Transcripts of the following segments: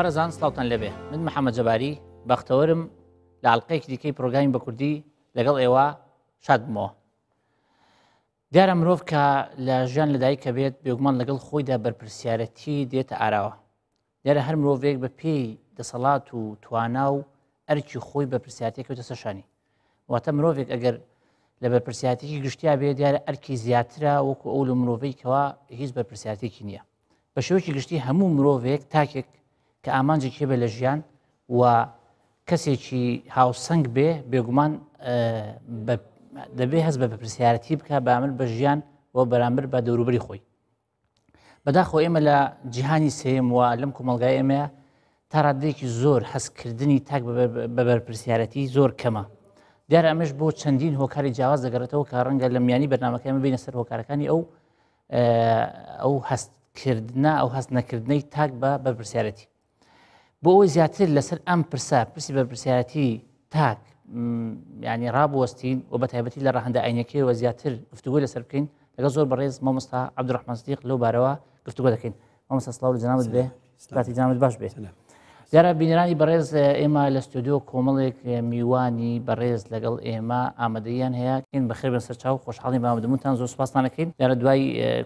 بەرەزان سلااوان لەبێ من محەممە جەباری بەختەوەرم لە ئەڵلقەیەکی دیکەی پرۆگامی بە کوردی لەگەڵ ئێوە شادمەوە دیارە مرۆڤ کە لە ژیان لەدایککە بێت بێگومان لەگەڵ خۆیدا بەرپسیارەتی دێتە ئاراوە دیارە هەر مرۆڤێک بە پێی دەسەڵات و توانا و ئەرکی خۆی بەرپسیاتێکی دەسەشانی واتە مرۆڤێک ئەگەر لە بەرپسیاتێکی گشتیا بێ دیارە ئەرکی زیاترا وەکو ئەو لە مرۆڤیکەوە هیچ بەرپسیاتێکی نییە بە شێوکی گشتی هەموو مرۆڤێک تاکێک کە ئامانجێکی بێ لە ژیان و کەسێکی هاوسنگ بێ بێگومان دەبێ هەز بە بەپرسیارەتی بکە بامر بە ژیان و بەرامبر بە دەوروبری خۆی بەداخۆ ئێمە لە جیهانی سێم و لەم کۆمەلگای ئێمەیە تا ڕادێکی زۆر هەستکردنی تاک بە بەرپرسیارەتی زۆر کەمە دیار ئەمەش بۆ چەندین هۆکاری جیاواز دەگەڕێتەوە کە ڕەنگە لە میانی بەنامەکەمە بینە سەر هۆکارەکانی ئەو ئەو هەستکردە ئەو هەست نەکردنەی تاک بە بەرپرسیارەتی بۆ ئەوەی زیاتر لەسەر ئەم پرسا پرسی بە پرسیارەتی تاک ینی ڕابوەستین و بە تایبەتی لە ڕەهندا ئاینەکەیەوە زیاتر گفتوگوی لەسەر بکەین لەگە زۆر بەڕێز مامۆستا عبدڕحمەزدیق لەو بارەوە گفتوگو دەکەین مامۆستا سلااو جنامت بێ سلاتی جامت باش بێت دیارە بینرانی بەڕێز ئێمە لە ستۆدیۆ کۆمەڵێک میوانی بەڕێز لەگەڵ ئێمە ئامادەیان هەیەکەین بەخێ بە سەرچاو خۆشحاڵی مامەدەمونتان زۆر سوپاسانەکەین دیارە دوای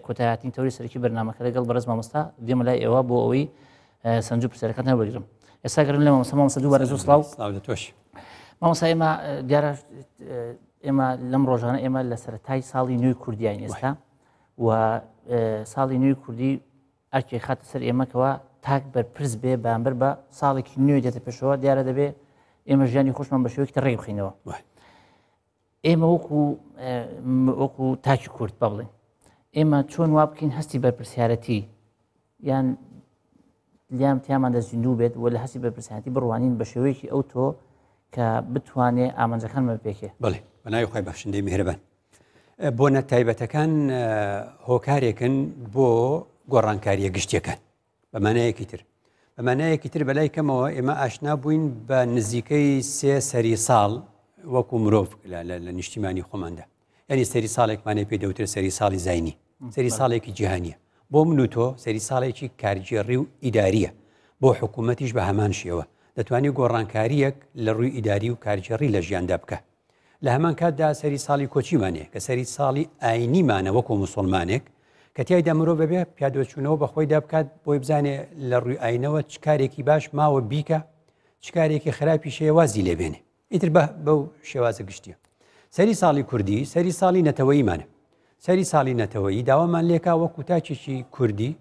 کۆتایاتین تەوری سەرکی بەرنمەکە لەگەڵ بەرز مامۆستا دێمە لای ئێوە بۆ ئەوەی سنجوب پرسیارەکەت نەوەگرم ئێستا گرن لە مەسەما سە دووبارە زوو سلااو تۆش مامەسا ئێمە دیارە ئێمە لەم ڕۆژانە ئێمە لە سەرای ساڵی نوێی کوردیان ئێستا و ساڵی نوێی کوردی ئەرکی خاتە سەر ئێمەکەوە تاک بەرپرس بێ بامبەر بە ساڵێکی نوێ دێتە پێشەوە دیارە دەبێ ئێمە ژیانی خۆشمان بە شوێکتە ڕێ بخینەوە ئێمە وەکو وەکو تاکی کورد بەڵێن ئێمە چۆن وا بکەین هەستی بەرپرسیارەتی یان لیام تیامان دەزیندوو بێت و لە هەسی بەپرسیاتی بڕوانین بە شێوەیەکی ئەو تۆ کە بتوانێ ئامانجەکان مە پێکێ بڵێ بەناوی خۆی بەخشندەی میهرەبەن بۆ نەتایبەتەکان هۆکارێکن بۆ گۆڕانکاریە گشتەکان بەمانەیەکی تر بەمانەیەکی تر بەلای کەمەوە ئێمە ئاشنا بووین بە نزیکەی سێ سەری ساڵ وەکو مرۆڤ لە نیشتیمانی خۆماندا ینی سەری ساڵێکمانێ پێ دەوتر سەری ساڵی زینی سەری ساڵێکی جیهانیە بۆ من و تۆ سەری ساڵێکی کارجێڕی و ئیداریە بۆ حکوومەتیش بە هەمان شێوە دەتوانانی گۆڕانکاریەک لە ڕووی ئیداری و کارجێڕی لە ژیاندا بکە لە هەمان کاتدا سەری ساڵی کۆچیمانێک کە سەری ساڵی ئاینیمانەوە کۆ مسلمانێک کە تیایدا مرۆڤ بەبێ پیادۆچوونەوە بەخۆی دابکات بۆی بزانێ لە ڕووی ئاینەوە چکارێکی باش ماوە بیکە چکارێکی خراپی شێوازی لێبێنێ ئیتر بە بەو شێوازە گشتیە سەری ساڵی کوردی سەری ساڵی نەتەوەیمانە سەری ساڵی نەتەوەی داوامان لێکا وەکو تاچێکی کوردی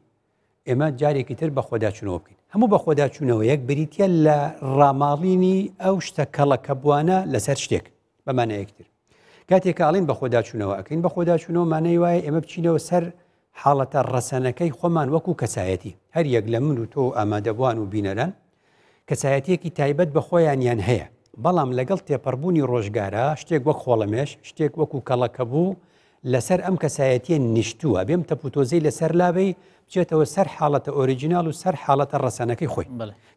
ئێمە جارێکی تر بە خۆداچونەوە بکەین هەموو بە خۆداچوونەوە یەک بریتە لە ڕاماڵینی ئەو شتە کەڵەکە بوانە لەسەر شتێک بەمانە یەکتر کاتێک ئاڵین بە خۆداچوونەوە ئەەکەین بە خۆداچوونەوە مانەی وایە ئێمە بچینەوە سەر حاڵەتە ڕەسەنەکەی خۆمان وەکو کەسایەتی هەر یەک لە من و تۆ ئامادەبوان و بینەران کەسایەتێکی تایبەت بە خۆیانیان هەیە بەڵام لەگەڵ تێپەربوونی ڕۆژگارە شتێک وەک خۆڵەمێش شتێک وەکو کەڵەکە بوو و لەسەر ئەم کەسایەتە نیشتووە بێم تەپوتۆزەی لەسەر لابەی بچێتەوە سەر حاڵەتە ئۆریجینال و سەر حاڵەتە ڕسەنەکەی خۆی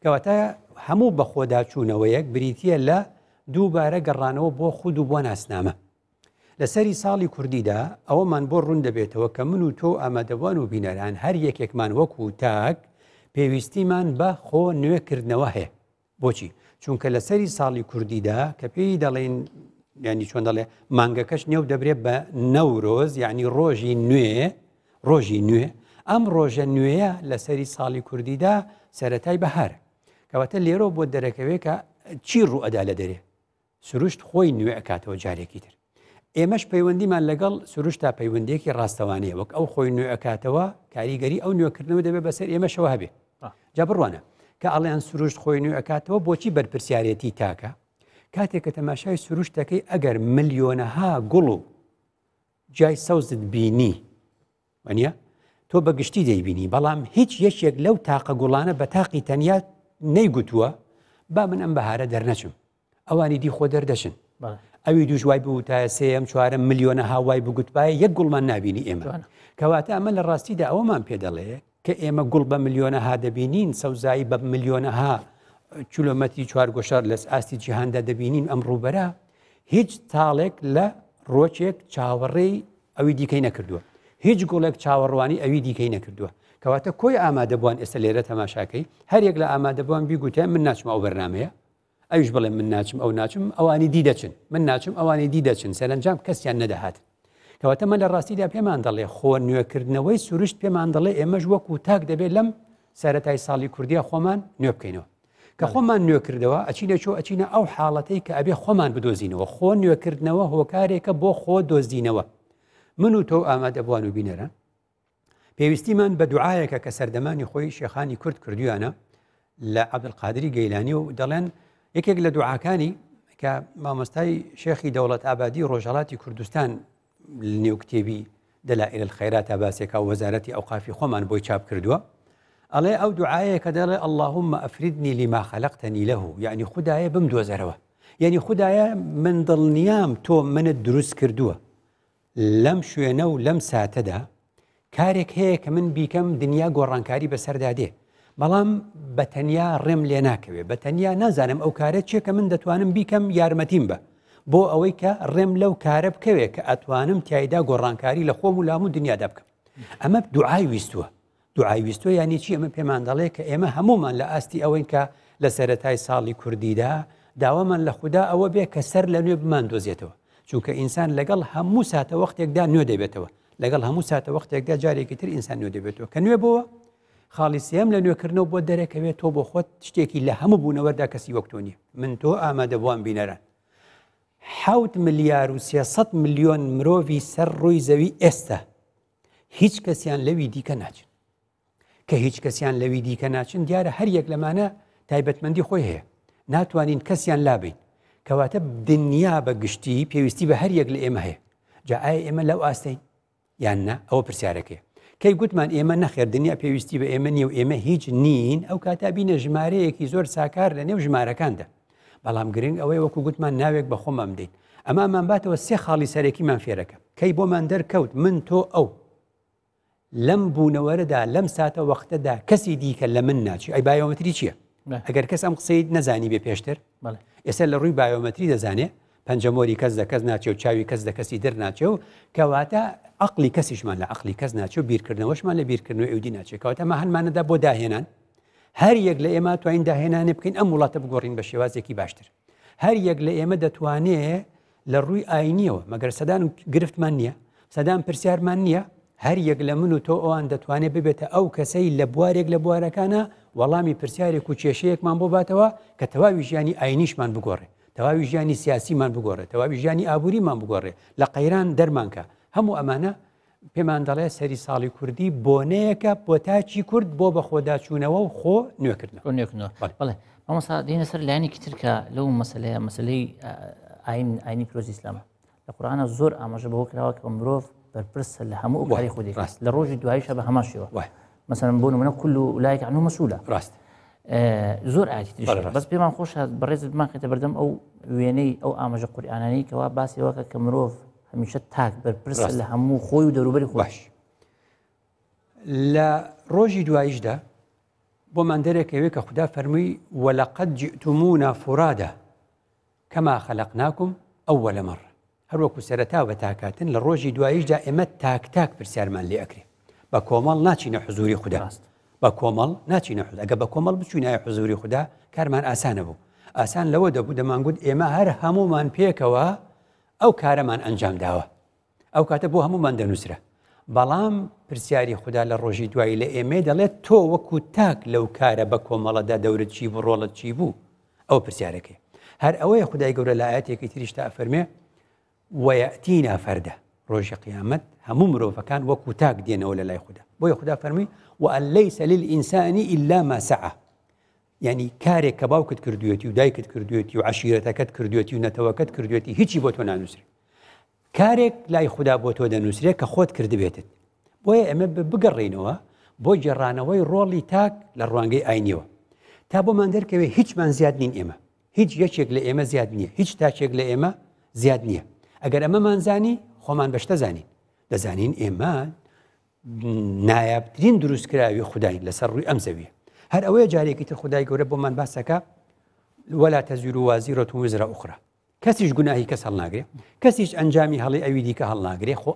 کەواتە هەموو بە خۆداچوونەوە یەک بریتە لە دووبارە گەڕانەوە بۆ خود و بۆ ناسنامە لەسەری ساڵی کوردیدا ئەوەمان بۆ ڕوون دەبێتەوە کە من و تۆ ئەمەدەوان و بینەران هەر یەکێکمان وەکو تاک پێویستیمان بە خۆ نوێکردنەوە هەیە بۆچی چونکە لەسەری ساڵی کوردیدا کە پێی دەڵێن ینی چۆن دەڵێ مانگەکەش نێو دەبرێت بە نەورۆز یعنی ڕۆژی نوێ ڕۆژی نوێ ئەم ڕۆژە نوێیە لە سەری ساڵی کوردیدا سەتای بەهار کەواتە لێرۆ بۆ دەرەکەوێت کە چی ڕوئەدا لە دەرێ سروشت خۆی نوێ ئەکاتەوە جارێکی تر ئێمەش پەیوەندیمان لەگەڵ سروشتا پەیوەندێکی ڕاستەوانەیە وەک ئەو خۆی نوێ ئەکاتەوە کاریگەری ئەو نوێکردنەوە دەبێت بەسەر ئێمەشەوە هەبێ جا بڕوانە کە ئەڵیان سروشت خۆی نوێ ئەکاتەوە بۆچی بەرپسیارەتی تاکە کاتێک کە تەماشای سروشتەکەی ئەگەر ملیۆنەها گوڵ و جای سەوزت بینی وەنیە تۆ بەگشتی دەیبینی بەڵام هیچ یەکێک لەو تاقە گوڵانە بە تاقی تەنیا نەیگوتووە با من ئەم بەهارە دەرنەچم ئەوانی دی خۆ دەردەشن ئەوی دوژوای بوو تا سێم چوارە میلیۆنە هاوای بگوتبایە یەک گوڵمان نبینی ئێمە کەواتە ئەمە لە ڕاستیدا ئەوەمان پێدەڵێ کە ئێمە گوڵ بە میلیۆنە ها دەبینین سەوزایی بە میلیۆنە ها کیلومەتی چوار گۆشار لە ئاستی جیهاندا دەبینین ئەم ڕووبەرە هیچ تاڵێک لە ڕۆچێک چاوەڕێی ئەوی دیکەی نەکردووە هیچ گوڵێک چاوەڕوانی ئەوی دیکەی نەکردووە کەواتە کۆی ئامادەبووان ئێستا لێرە تەماشاکەی هەرێک لە ئامادەبووان بیگوتە من ناچم ئەو بەرنمەیە ئەوش بڵێ من ناچم ئەو ناچم ئەوانی دی دەچن من ناچم ئەوانی دی دەچن سەرنجام کەسیان نەدەهات کەواتە من لە ڕاستیدا پێمان دەڵێ خۆ نوێکردنەوەی سروشت پێمان دەڵێ ئێمەش وەکو تاک دەبێت لەم سەتای ساڵی کوردیا خۆمان نوێ بکەینەوە کە خۆمان نوێکردەوە ئەچینە چۆ ئەچینە ئەو حاڵەتی کە ئەبێ خۆمان بدۆزینەوە خۆ نوێکردنەوە هۆکارێکە بۆ خۆ دۆزینەوە من و تۆ ئامادە بوان و بینەرە پێویستیمان بە دوعاەکە کە سەردەمانی خۆی شێخانی کورد کردویانە لە عبدقادری گەیلانی و دەڵێن یەکێک لە دوعاکانی کە مامۆستای شێخی دەوڵەت ئابادی ڕۆژهڵاتی کوردستان نێوکتێبی دەلائل خەیرات تا باسێکا وەزارەتی ئەو قافی خۆمان بۆی چاپ کردووە ئەڵێ ئەو دوعاەیە کە دەڵێ اللهمە ئەفریدنی لیما خەلقتەنی لەه یعنی خدایە بم دۆزەرەوە یعنی خدایە من دڵنیام تۆ منە دروست کردووە لەم شوێنە و لەم ساتەدا کارێک هەیە کە من بیکەم دنیا گۆڕانکاری بەسەردادێ بەڵام بە تەنیا ڕێم لێ ناکەوێت بە تەنیا نازانم ئەو کارە چێکە من دەتوانم بیکەم یارمەتیم بە بۆ ئەوەی کە ڕێم لەو کارە بکەوێت کە ئەتوانم تایدا گۆڕانکاری لە خۆم و لام و دنیادا بکەم ئەمە دوعای ویستووە دوعاویستۆ یانی چی ئەمە پێمان دەڵێ کە ئێمە هەمومان لە ئاستی ئەوەن کە لە سەتای ساڵی کوردیدا داوامان لە خوددا ئەوە بێ کە سەر لە نوێ بمان دۆزیێتەوە چونکە ئینسان لەگەڵ هەموو ساتە وەختێکدا نوێ دەبێتەوە لەگەڵ هەموو ساتە وەختێکدا جارێکی تر ئینسان نوێ دەبێتەوە کە نوێ بووە خاڵی سێم لە نوێکردنەوە بۆ دەرەکەوێت تۆ بۆ خۆت شتێکی لە هەموو بوونەوەدا کەسی وەکتۆنی من تۆ ئامادە بووان بینەران حوت ملیار و 300 میلیۆن مرۆڤی سەر ڕووی زەوی ئێستا هیچ کەسیان لەوی دیکە ناچن کە هیچ کەسیان لەوی دیکە ناچن دیارە هەر یەک لەمانە تایبەتمەندی خۆی هەیە ناتوانین کەسیان لابین کەواتە دنیا بە گشتی پێویستی بە هەر یەک لە ئێمە هەیە جا ئایا ئێمە لەو ئاستین یاننا ئەوە پرسیارەکەی کەی گوتمان ئێمە نەخێر دنیا پێویستی بە ئێمە نیە و ئێمە هیچ نین ئەو کاتابینە ژمارەیەکی زۆر ساکار لە نێو ژمارەکاندا بەڵام گرنگ ئەوەی وەکو گوتمان ناوێک بە خۆمەم دین ئەمامان باتەوە سێ خاڵی سەرێکیمان فێرەکە کەی بۆمان دەرکەوت من تۆ ئەو لەم بوونەوەرەدا لەم ساتە وەختەدا کەسی دیکە لە من ناچی ئەی بایۆمەتری چییە؟ ئەگەر کەس ئەم قسەی نەزانی بێ پێشتر ئێستا لە ڕووی بایۆمەتری دەزانێ پەنجەمۆری کەس دە کەس ناچێ و چاوی کەس دە کەسی دەرناچێ و کەواتە عقلی کەسیشمان لە عقلی کەس ناچێ و بیرکردنەوەشمان لە بیرکردنەوە ئەودی ناچێتەوەتە مە هەمانەدا بۆ داهێنان هەر یەک لە ئێمە توانین داهێنانێ بکەین ئەم وڵاتە بگۆڕین بە شێوازێکی باشتر هەر یەک لە ئێمە دەتوانێ لە ڕووی ئاینیەوە مەگەر سەدان گرفتمان نییە سەدان پرسیارمان نییە هەر یەک لە من و تۆ ئەوان دەتوانێت ببێتە ئەو کەسەی لە بوارێک لە بوارەکانە وەڵامی پرسیارێک و کێشەیەکمان بۆ باتەوە کە تەواوی ژیانی ئاینیشمان بگۆڕێ تەواوی ژیانی سیاسیمان بگۆڕێ تەواوی ژیانی ئابوووریمان بگۆڕێ لە قەیران دەرمانکە هەموو ئەمانە پێمان دەڵێ سەری ساڵی کوردی بۆنەیەکە بۆ تاچی کورد بۆ بە خۆداچوونەوە و خۆ نوێکردنەوە نوێکردنەوە ئەمەسا دێنە سەر لایەنێکی ترکە لەو مەسلەیە مەسلەی ئاین ئاینی پیرۆزی ئسلامە لە قورآانە زۆر ئاماژە بەەوە کراوە کە مرۆڤ پرپرس لە خودي کاری خودی ڕاست لە ڕۆژی دوایشە بە هەماشیەوە مثلا بۆ منە کل و لایک عنو مەسوولە ڕاست زۆر ئاتی بەس پێمان خۆش بەڕێزمان خێتە بەردەم ئەو او ئەو ئاماژە قوریانەی کەوا باسیەوەکە کە مرۆڤ هەمیشە تاک بەرپرس لە هەموو خۆی و دەروبەری خۆش لە ڕۆژی دواییشدا بۆ مادەرێکەوێ کە خوددا يوكا خدا فرمي ولقد جئتمونا فرادا كما خلقناكم اول مره هەروەکو سەرەتا بە تاکاتن لە ڕۆژی دواییشدا ئێمە تاک تاک پرسیارمان لێ ئەکرێ بە کۆمەڵ ناچینە حزوری خوداست بە کۆمەڵ ناچینە خود ئەگە بە کۆمەڵ بچوینایە حزوری خوددا کارمان ئاسانە بوو ئاسان لەوە دەبوو دەمانگووت ئێمە هەر هەمومان پێکەوە ئەو کارەمان ئەنجام داوە ئەو کاتە بۆ هەمومان دەنووسرە بەڵام پرسیاری خوددا لە ڕۆژی دوایی لە ئێمە دەڵێت تۆ وەکو تاک لەو کارە بە کۆمەڵەدا دەورت چی بوو ڕۆڵت چی بوو ئەو پرسیارەکەی هەر ئەوەیە خدای گەورە لایەتێکی تریشتا ئەفەرمێ وەتینا فەردە ڕۆژی قیامەت هەموو مرۆڤەکان وەکو تاک دێنەوە لە لای خوددا بۆیە خوددا فەرمی وأن ليس للإنسان إلا ما سعى یعنی کارێک کە باوکت کردوێتی و دایکت کردوێتی و عشیرەتەکەت کردوێتی و نەتەوەکەت کردوێتی هیچی بۆ تۆ نانووسری کارێک لای خوددا بۆ تۆ دەنووسرێت کە خۆت کردبێتت بۆیە ئەمە بگەڕێنەوە بۆ جێڕانەوەی ڕۆڵی تاک لە ڕوانگەی ئاینیەوە تا بۆمان دەرکەوێ هیچمان زیاد نین ئێمە هیچ یەکێک لە ئێمە زیاد نییە هیچ تاچێک لە ئێمە زیاد نییە ئەگەر ئەمەمانزانی خۆمان بەشتە زانین دەزانین ئێمە نایابترین دروستکراوی خدای لەسەر ڕووی ئەم زەویە هەر ئەوەیە جارێکی تر خدای گەورە بۆمان باسەکە وەلا تەزیر و وازیرۆت وزرە ئوخرا کەسیش گوناهی کەس هەڵناگرێ کەسیش ئەنجامی هەڵی ئەوی دیکە هەڵناگرێ خۆ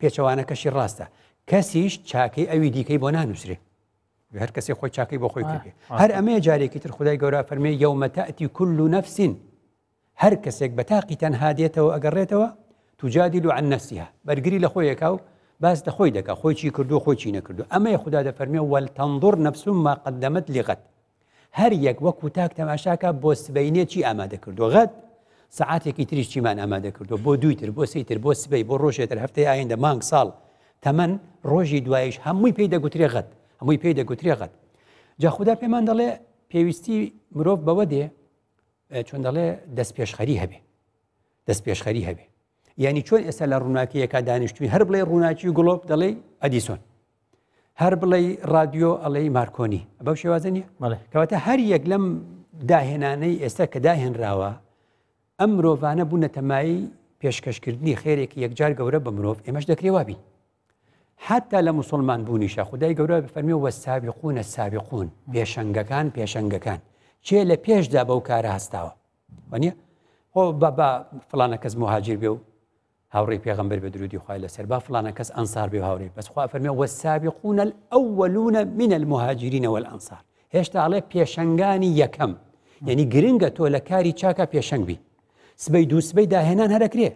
پێچەوانەکەشی ڕاستە کەسیش چاکەی ئەوی دیکەی بۆ نانووسێ هەر کەسی خۆی چاکەی بۆ خۆی کرێ هەر ئەمەیە جارێکی تر خدای گەورە فەرمێ یومەتەتی کل و نەفسین هەر کەسێک بە تاقی تەنها دێتەوە ئەگەڕێتەوە توجادیل و عن نفسیها بەرگری لە خۆیەکە و باز لە خۆی دەکە خۆی چی کردو خۆی چی نەکردو ئەمە خوددا دەفەرمێ وەل تەندور نفسوم ما قدەمت لغت هەر یەک وەکو تاک تەماشاکە بۆ سبینێ چی ئامادە کردو غەت سعاتێکی تریش چیمان ئامادە کردو بۆ دویتر بۆ سیتر بۆ سبەی بۆ ڕۆژێتر هەفتەی ئایندا مانگ ساڵ تەمەەن ڕۆژی دوایش هەمووی پێی دەگوترێغت هەمووی پێی دەگوترێغت جا خوددا پێمان دەڵێ پێویستی مرۆڤ بەوە دێ چۆن دەڵێ دەست پێشخەری هەبێ دەست پێشخەری هەبێ یعنی چۆن ئێستا لە ڕووناکیەکە دانیشتوی هەر بڵێ ڕووناکی و گڵۆپ دەڵێ ئەدیسۆن هەر بڵێ رادیۆ ئەڵێ مارکۆنی بەو شێوازە نیە کەواتە هەر یەک لەم داهێنانەی ئێستا کە داهێنراوە ئەم مرۆڤانە بوونەتەمایی پێشکەشکردنی خێرێکی یەکجار گەورە بە مرۆڤ ئێمەش دەکرێوابی حتا لە مسلمان بوونیشە خدای گەورە بفەرمی وەسابقونە سابقون پێشنگەکان پێشنگەکان چێ لە پێشدا بەو کارە هەستاوە وەنیە خۆ بە فلانە کەس مهاجر بێ و هاوڕی پێغمبەر بە درودی خخوای لەسەر با فلانە کەس ئەنسار بێ هاوڕی بەسخوا فەرمێ وەسابی قونە ئەووەلوونە منە المهاجرینەوە ئەنسار هێشتا ئاڵێ پێشنگانی یەکەم یعنی گرنگە تۆ لە کاری چاکە پێشنگ بی سبەی دووسبەی داهێنان هەرەکرێ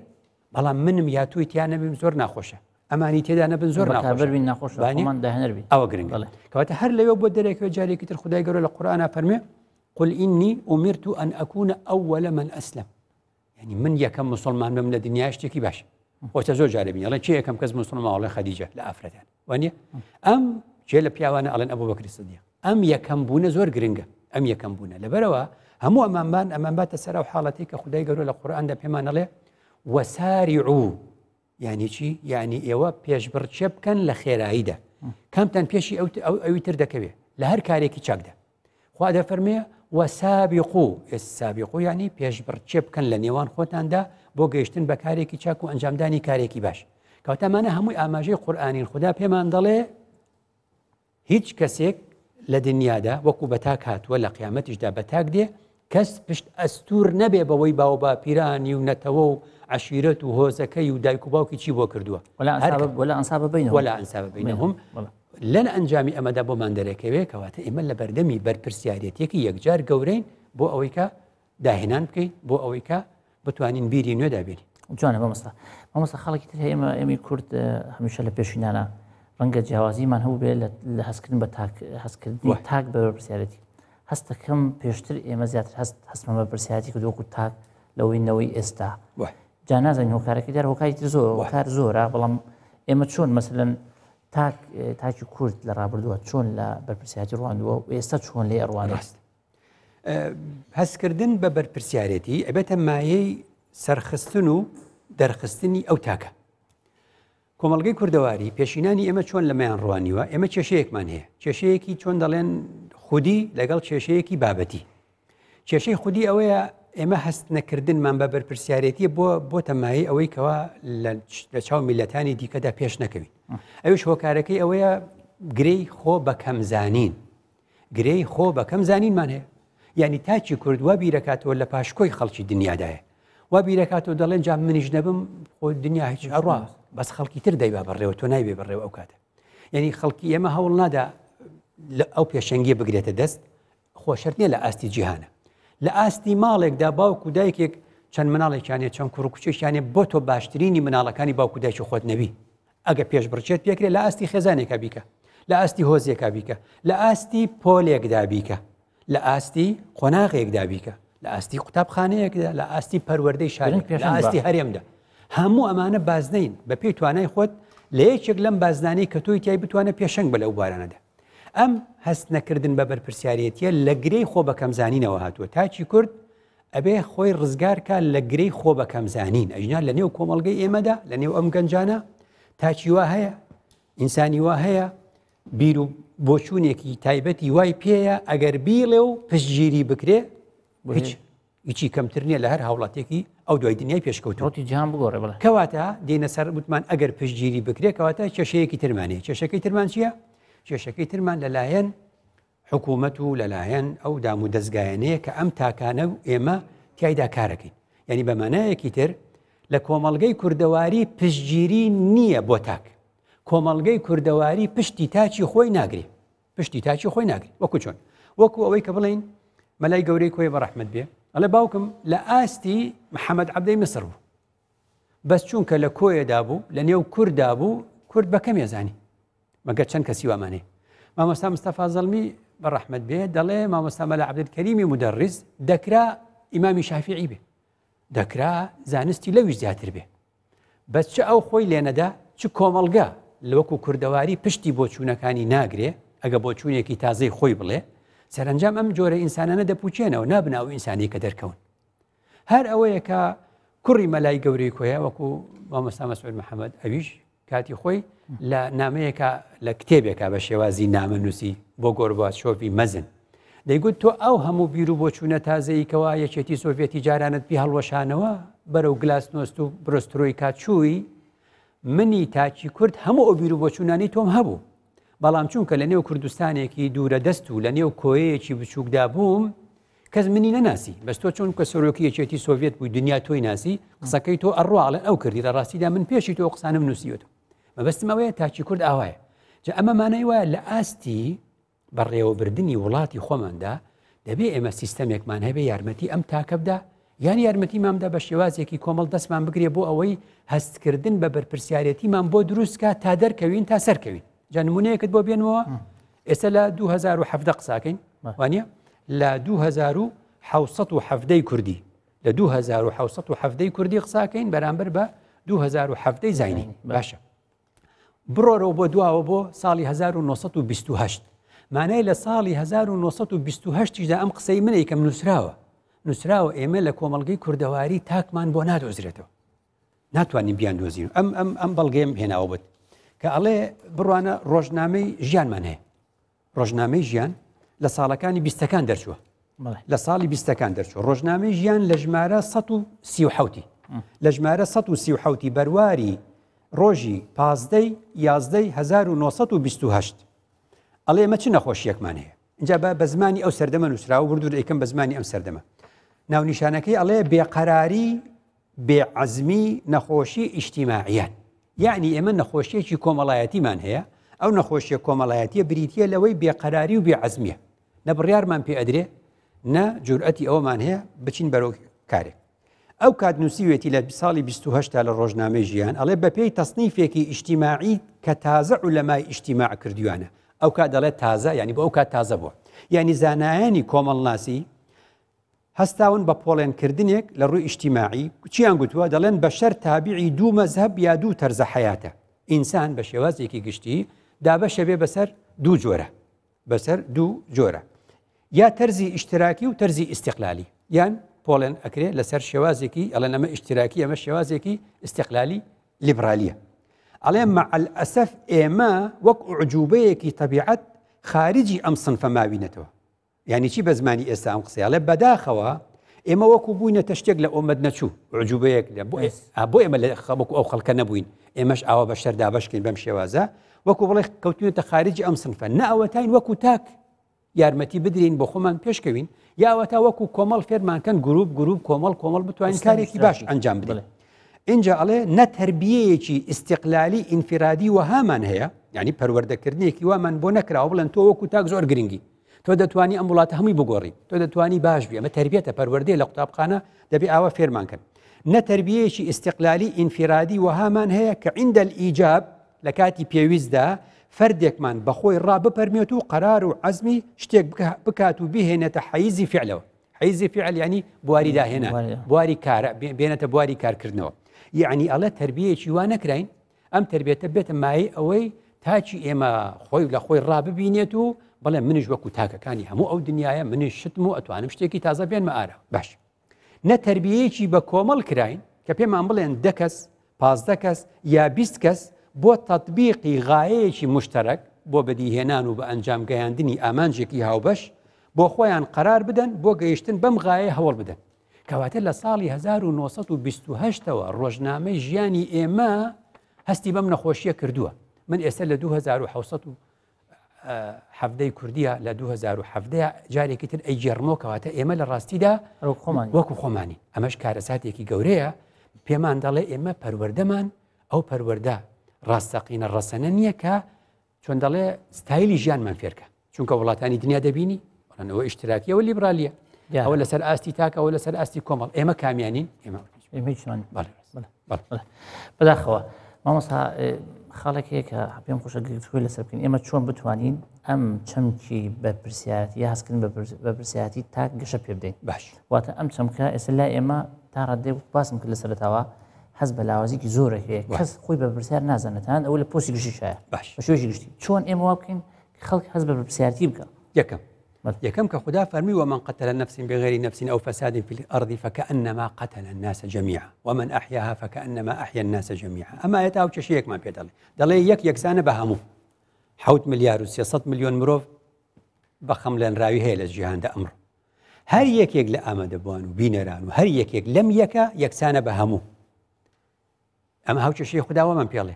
بەڵام منم یا توی تیانە بم زۆر ناخۆشە ئەمانی تێدا نەبن زۆر ناخۆشبین ناخۆش ئەوە گرنگڵێ کەواتە هەر لەوێ بۆ دەرێکەوە جارێکی تر خدای گەۆر لە قورآە فەرمێ قل إني أمرت أن أكون أول من أسلم يعني من يكم مسلمان من الدنيا يشتكي باش وتزوج على بني الله شيء كم كز مسلمان والله خديجة لا أفرد يعني وأني أم جيل بيوانا على أبو بكر الصديق أم يكم بونا زور جرينجا أم يكم بونا لبروا همو أمام بان أمام بات السراء وحالتك خداي قالوا القرآن ده بيمان الله وسارعوا يعني شي يعني إيوا بيش برتشب كان عيدة كم تن بيشي أو أو يتر دكبي لهر كاريكي شاكدا هذا فرميه وەسابقو ئێسابقو ینی پێشبڕچێ بکەن لە نێوان خۆتاندا بۆ گەیشتن بە کارێکی چاک و ئەنجامدانی کارێکی باش کەوتەمانە هەمووی ئاماژەی قورآانین خوددا پێمان دەڵێ هیچ کەسێک لە دنیادا وەکو بەتاک هاتووە لە قیامەتیشدا بەتاک دێ کەس پشت ئەستور نەبێ بەوەی باوە با پیرانی و نەتەوە و عشیرەت و هۆزەکەی و دایک و باوکی چی بۆ کردووە ولا ئەسابە بینەوە ولا ئەسابە بینەهم لەن ئەنجامی ئەمەدا بۆ مادەرەکەوێت کەواتە ئێمە لە بەردەمی بەرپسیارەتێکی یەکجار گەورەین بۆ ئەوەیکە داهێنان بکەین بۆ ئەوەیکە بتوانین بیری نوێدا بێری جوانە بەمەستا مامەستا خەڵکی تر هەیەمە ئەمی کورد هەمیشە لە پێشینانە ڕەنگە جیاوازیمان هەوو بێ لە هەستکردن بە هەستکردنی تاک بە بەرپسیارەتی هەستەکەم پێشتر ئێمە زیاتر هەست هەستمە بەرپسیاتی کە دووەکو تاک لەوەینەوەی ئێستا جا نازانین هۆکارەکە دیار هۆکاری تر زۆر کار زۆرە بەڵام ئێمە چۆن مثلەن تاک تاکی کورد لە ڕابردووە چۆن لە بەرپسیاتی ڕوانوە و ئێستا چۆن لێ ڕوانڕاست هەستکردن بە بەرپسیارەتی ئەبێتە مایەی سەرخستن و دەرخستنی ئەو تاکە کۆمەلگەی کوردەواری پێشینانی ئێمە چۆن لەمەیان ڕوانیوە ئێمە کێشەیەکمان هەیە کێشەیەکی چۆن دەڵێن خودی لەگەڵ کێشەیەکی بابەتی کێشەی خودی ئەوەیە ئێمە هەست نەکردنمان بە بەرپسیارەتی بۆ بۆ تەمایی ئەوەی کەەوە لە چاو میلەتانی دیکەدا پێش نەکەوی ئەوش هۆکارەکەی ئەوەیە گرەی خۆ بە کەمزانین گرەی خۆ بە کەم زانینمان هەیە ینی تاچی کورد وا بیرەکاتەوە لە پاشکۆی خەڵکی دنیادایە وا بیرەکاتەوە دەڵێن جا منیش نەبم خۆ دنیا هیچ ئەڕوا بەس خەڵکی تر دەیبا بڕێەوە تۆ نایبێ بڕێوە ئەو کاتە یعنی خەڵکی ئێمە هەوڵ نادا لە ئەو پێشەنگی بگرێتە دەست خۆشرت نیە لە ئاستی جیهانە لە ئاستی ماڵێکدا باوکو دایکێک چەند مناڵێکیانێ چەند کوڕکوچێکیانێ بۆ تۆ باشترینی مناڵەکانی باوکو دایکی خۆت نەبی ئەگە پێش بچێت پێکرێت لە ئاستی خێزانێکە بیکە لە ئاستی هۆزیەکە بیکە لە ئاستی پۆلێکدا بیکە لە ئاستی قۆناغێکدا بیکە لە ئاستی قوتابخانەیەکدا لە ئاستی پەروەەردەی شارن لە ئاستی هەرێمدا هەموو ئەمانە بازنین بە پێی توانای خۆت لە یەکێک لەم بازنانەی کە توی تای بتوانە پێشنگ بە لەو بارانەدا ئەم هەست نەکردن بە بەرپسیارەتیە لە گرەی خۆ بە کەمزانینەوە هاتووە تاچی کورد ئەبێ خۆی ڕزگارکە لە گرەی خۆ بە کەمزانین ئەژنا لە نێو کۆمەلگەی ئێمەدا لە نێو ئەم گەنجانە تاچیوا هەیە ئینسانی وا هەیە بیر و بۆچوونێکی تایبەتی وای پێەیە ئەگەر بیڵێ و پشتگیری بکرێ هیچ هیچی کەمتر نیە لە هەر هاوڵاتێکی ئەو دوای دنیای پێشکەوتەوەتی جیان بگۆڕێ بڵ کەواتە دێنە سەر وتمان ئەگەر پشتگیری بکرێ کەواتە کێشەیەکی ترمانێ کێشەکەی ترمان چییە؟ کێشەکەی ترمان لەلایەن حکوومەت و لەلایەن ئەو دام و دەستگایەنەیە کە ئەم تاکانە و ئێمە تایدا کارەکەین یعنی بەمانایەکی تر لە کۆمەلگەی کوردەواری پشتگیری نییە بۆ تاک کۆمەلگەی کوردەواری پشتی تاچی خۆی ناگری پشتی تاچی خۆی ناگری وەکو چۆن وەکو ئەوەی کە بڵین مەلای گەورەی کۆی بەڕحمد بێ ئەلە باوکم لە ئاستی محەممەد عبدەی مسر بوو بەس چونکە لە کۆیەدا بوو لە نێو کووردا بوو کورد بەکەم ێزانی مەگە چەند کەسی وامانێ مامۆستا مستەفا زەڵمی بەڕحمد بێ دەڵێ مامۆستا مەلا عبدکەریمی مدەڕیز دەکرا ئیمامی شافعی بێ دەکرا زانستی لەویش زیاتر بێ بەس چ ئەو خۆی لێنەدا چ کۆمەلگا لەوەکو کوردەواری پشتی بۆ چوونەکانی ناگرێ ئەگە بۆ چوونێکی تازەی خۆی بڵێ سەرنجام ئەم جۆرە ئینسانانە دەپوچێنەوە نابناو ئینسانی کە دەرکەون هەر ئەوەیەکە کوڕی مەلای گەوری کۆیە وەکو مامەستا مەسعود محەممەد ئەویش کاتی خۆی لە نامەیەکە لە کتێبێکە بە شێوازی نامە نووسی بۆ گۆربات شۆفی مەزن دەیگوت تۆ ئەو هەموو بیر و بۆچوونە تازەیکەوە یەکێتی سۆڤێتی جارانت پی هەڵوەشانەوە بەرەو گلاسنۆست و برۆستۆی کاچووی منی تاچی کورد هەموو ئەو بیر و بۆچوونانی تۆم هەبوو بەڵام چونکە لە نێو کوردستانێکی دوورە دەست و لە نێو کۆیەکی بچووکدا بووم کەس منی نەناسی بەس تۆ چون کە سۆرۆکی یەکێتی سۆڤێت بووی دنیا تۆی ناسی قسەکەی تۆ ئەڕواڵە ئەو کردی لە ڕاستیدا من پێشی تۆ قسانم نووسیوت مەبستمەوەی تاچی کورد ئاوایە جە ئەمە مانای وایە لە ئاستی بەڕێوەبردننی وڵاتی خۆماندا دەبێ ئێمە سیستەمێکمان هەبێ یارمەتی ئەم تاکەبدا یان یارمەتی مامدا بە شێوازێکی کۆمەڵ دەستمان بگرێ بۆ ئەوەی هەستکردن بە بەرپسیارەتیمان بۆ دروستکە تا دەرکەوین تا سەرکەوین جانمونەیەکت بۆ بێنەوە ئێستا لە 2017 قساکەین وانە لە 2017 کوردی لە 2017 کوردی قساکەین بەرامبەر بە 2017 زینی باشە بڕۆرەوە بۆ دواوە بۆ ساڵی 1920 مانای لە ساڵی 1920دا ئەم قسەی منەی کەم نووسراوە نووسراوە ئێمە لە کۆمەلگەی کووردەواری تاکمان بۆ نادۆزرێتەوە ناتوانین بیان دۆزیین ئەم ئەم ئەم بەڵگەم هێناوە بێت کە ئەڵێ بڕوانە ڕۆژنامەی ژیانمان هەیە ڕۆژنامەی ژیان لە ساڵەکانی بیستەکان دەرچووە لە ساڵی بیستەکان دەرچوە ڕۆژنامەی ژیان لە ژمارە 1970 لە ژمارە 1970 بەرواری ڕۆژی پازدەی یازدەی 1920 ئەڵێ ئەمە چ نەخۆشیەکمان هەیە اینجا بە بە زمانی ئەو سەردەمە نووسرا و بردور ئەیکەم بە زمانی ئەم سەردەمە ناونیشانەکەی ئەڵێ بێقەراری بێعەزمی نەخۆشی ئیشتیماعیان یعنی ئێمە نەخۆشیەکی کۆمەڵایەتیمان هەیە ئەو نەخۆشیە کۆمەڵایەتیە بریتە لەوەی بێقەراری و بێعەزمیە نە بڕیارمان پێ ئەدرێ نە جورئەتی ئەومان هەیە بچین بەرەو کارێک ئەو کات نووسیوێتی لە ساڵی 28 لە ڕۆژنامەی ژیان ئەڵێ بەپێی تەسنیفێکی ئیشتیماعی کە تازە و لەمای ئیشتیماع کردوانە ئەو کات دەڵێت تازە ینی بۆ ئەو کات تازە بووە یعنی زانایانی کۆمەڵناسی هەستاون بە پۆڵێنکردنێک لە ڕووی ئیشتیماعی چیان گوتووە دەڵێن بە شەر تابیعی دوو مەزهب یا دوو تەرزە حیاتە ئینسان بە شێوازێکی گشتی دابەشە بێ بەسەر دوو جۆرە بەسەر دوو جۆرە یا تەرزی ئیشتراکی و تەرزی ئیسیقلالی یان پۆلەن ئەکرێ لەسەر شێوازێکی ئەلەنەمە ئیشتراکی ئەمە شێوازێکی ئیسیقلالی لیبرالیە على مع الأسف ايما وك عجوبيك طبيعت خارجي أم صنف ما بينته يعني شي بزماني إسا أم قصي على بداخوا ايما وك بوينة تشتيق لأمد نتشو عجوبيك بو إما آه، لخبك أو خلق نبوين إماش أو بشر دا بشكين بمشي وازا وك والله كوتين تخارجي أم صنف نا أوتاين وك يا رمتي بدرين بخومن بيش كوين يا وتا وك كمال فير كان جروب جروب كمال كمال بتوعين كاريكي باش عن جنب اینجا ئەڵێ نە چی استقلالی انفرادی و هامان هەیە ینی پەروەردەکردنیەکی وامان بۆ نەکراوە بڵند تۆ وەکو تاک زۆر گرنگی تۆ دەتوانی ئەم وڵاتە هەمووی بگۆڕی تۆ دەتوانی باش بێ ئەمە تربیێتە پەروەردەی لە قوتابخانە دەبێ ئاوا فێرمانکەن نە چی استقلالی انفرادی و هامان هەیە کە عیندل ئیجاب لە کاتی پێویستدا فردێکمان بەخۆی ڕابپەرمێت و قرار و عزمی شتێک بکاتو و نت حیزی فعلەوە حیزی فعل یعنی بواری هنا بواری کار بێنێتە بواری کارکردنەوە یعنی ئەڵە تربیەکی وا نەکراین ئەم تربێتە بێتە مای ئەوەی تاچی ئێمە خۆی لە خۆی ڕاببینێت و بەڵێ منش وەکو تاکەکانی هەموو ئەو دنیاە منش شتم و ئەتوانم شتێکی تازە بێنمە ئارە باش نە تربیەیەکی بە کۆمەڵ کراین کە پێمان بڵێن دەکەس پازدە کەس یا بیست کەس بۆ تطببیقی غایەیەکی مشتەرەك بۆ بەدیهێنان و بە ئەنجام گەیاندنی ئامانجێکی هاوبەش بۆ خۆیان قرار بدەن بۆ گەیشتن بەم غایە هەوڵ بدەن کەواتە لە ساڵی 1920ەوە ڕۆژنامەی ژیانی ئێمە هەستی بەم نەخۆشیە کردووە من ئێستا لە 1970 کوردیە لە 1970 جارێکی تر ئەیجێڕمەوە کەواتە ئێمە لە ڕاستیدا خۆمان وەکو خۆمانی ئەمەش کارەساتێکی گەورەیە پێمان دەڵێ ئێمە پەروەردەمان ئەو پەروەەردە ڕاستەقینە ڕەسەنە نییە کە چۆن دەڵێ ستایلی ژیانمان فێرکە چونکە وڵاتانی دنیا دەبینی ڕەنەوە ئیشتراکیەوە لیبرالیە ئەوە لەسەر ئاستی تاکەەوە لەسەر ئاستی کۆمەڵ ئێمە کامیانین بەداخەوە مامۆستا خاڵێکەیە کە پێم خۆشە گرتووی لەسەرکەین ئێمە چۆن بتوانین ئەم چەمکی بە پرسیاتی هەستکن بە پرسیاتی تاک گەشە پێ بدەین باش واتە ئەم چەمکە ئێستا لا ئێمە تا ڕادێ باسم کرد لەسەرتاوە حەز بە لاوازیکی زۆرێک کەس خۆی بە پرسیار نازانێتان ئەو لە پۆسی گشتی شایە باش بەشێژی گشتی چۆن ئێمە وا بکەین خەڵک هەز بە پرسیارتی بکە یەکەم يا كم كخدا فرمي ومن قتل نفس بغير نفس أو فساد في الأرض فكأنما قتل الناس جميعا ومن أحياها فكأنما أحيا الناس جميعا أما يتاو تشيك ما بيدلي دلي يك يكسانه بهمو حوت مليار و 300 مليون مروف بخملان راوي هيل الجهان ده أمر هر يك يك لأما دبوان وبينران وهر يك يك لم يك يكسانه بهمو أما هاو تشيك خدا ومن بيدلي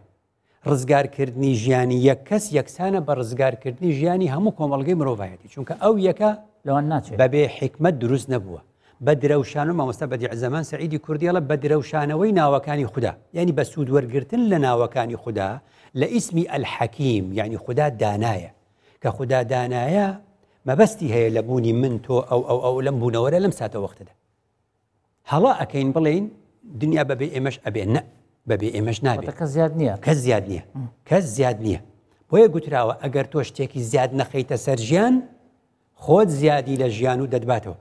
ڕزگارکردنی ژیانی یەک کەس یەکسانە بە ڕزگارکردنی ژیانی هەموو کۆمەلگەی مرۆڤایەتی چونکە ئەو یەکە لەوان ناچێت بەبێ حکمت دروست نەبووە بە درەوشان و مامۆستا بە دیعزەمان سعیدی کوردیڵە بە درەوشانەوەی ناوەکانی خوددا یعنی بە سوودوەرگرتن لە ناوەکانی خوددا لە ئیسمی ئەلحەکیم یعنی خوددا دانایە کە خوددا دانایە مەبەستی هەیە لە بوونی من تۆ ئەو ئەو ئەو لەم بوونەوەرە لەم ساتە وەختدا هەڵا ئەەکەین بڵین دنیا بەبێ ئێمەش ئەبێ نە بەبێ ئێمەش نابێت کە زیاد نییە کە زیاد نییە کەس زیاد نییە بۆیە گوتراوە ئەگەر تۆ شتێکی زیاد نەخەیتە سەر ژیان خۆت زیادی لە ژیان و دەدباتەوە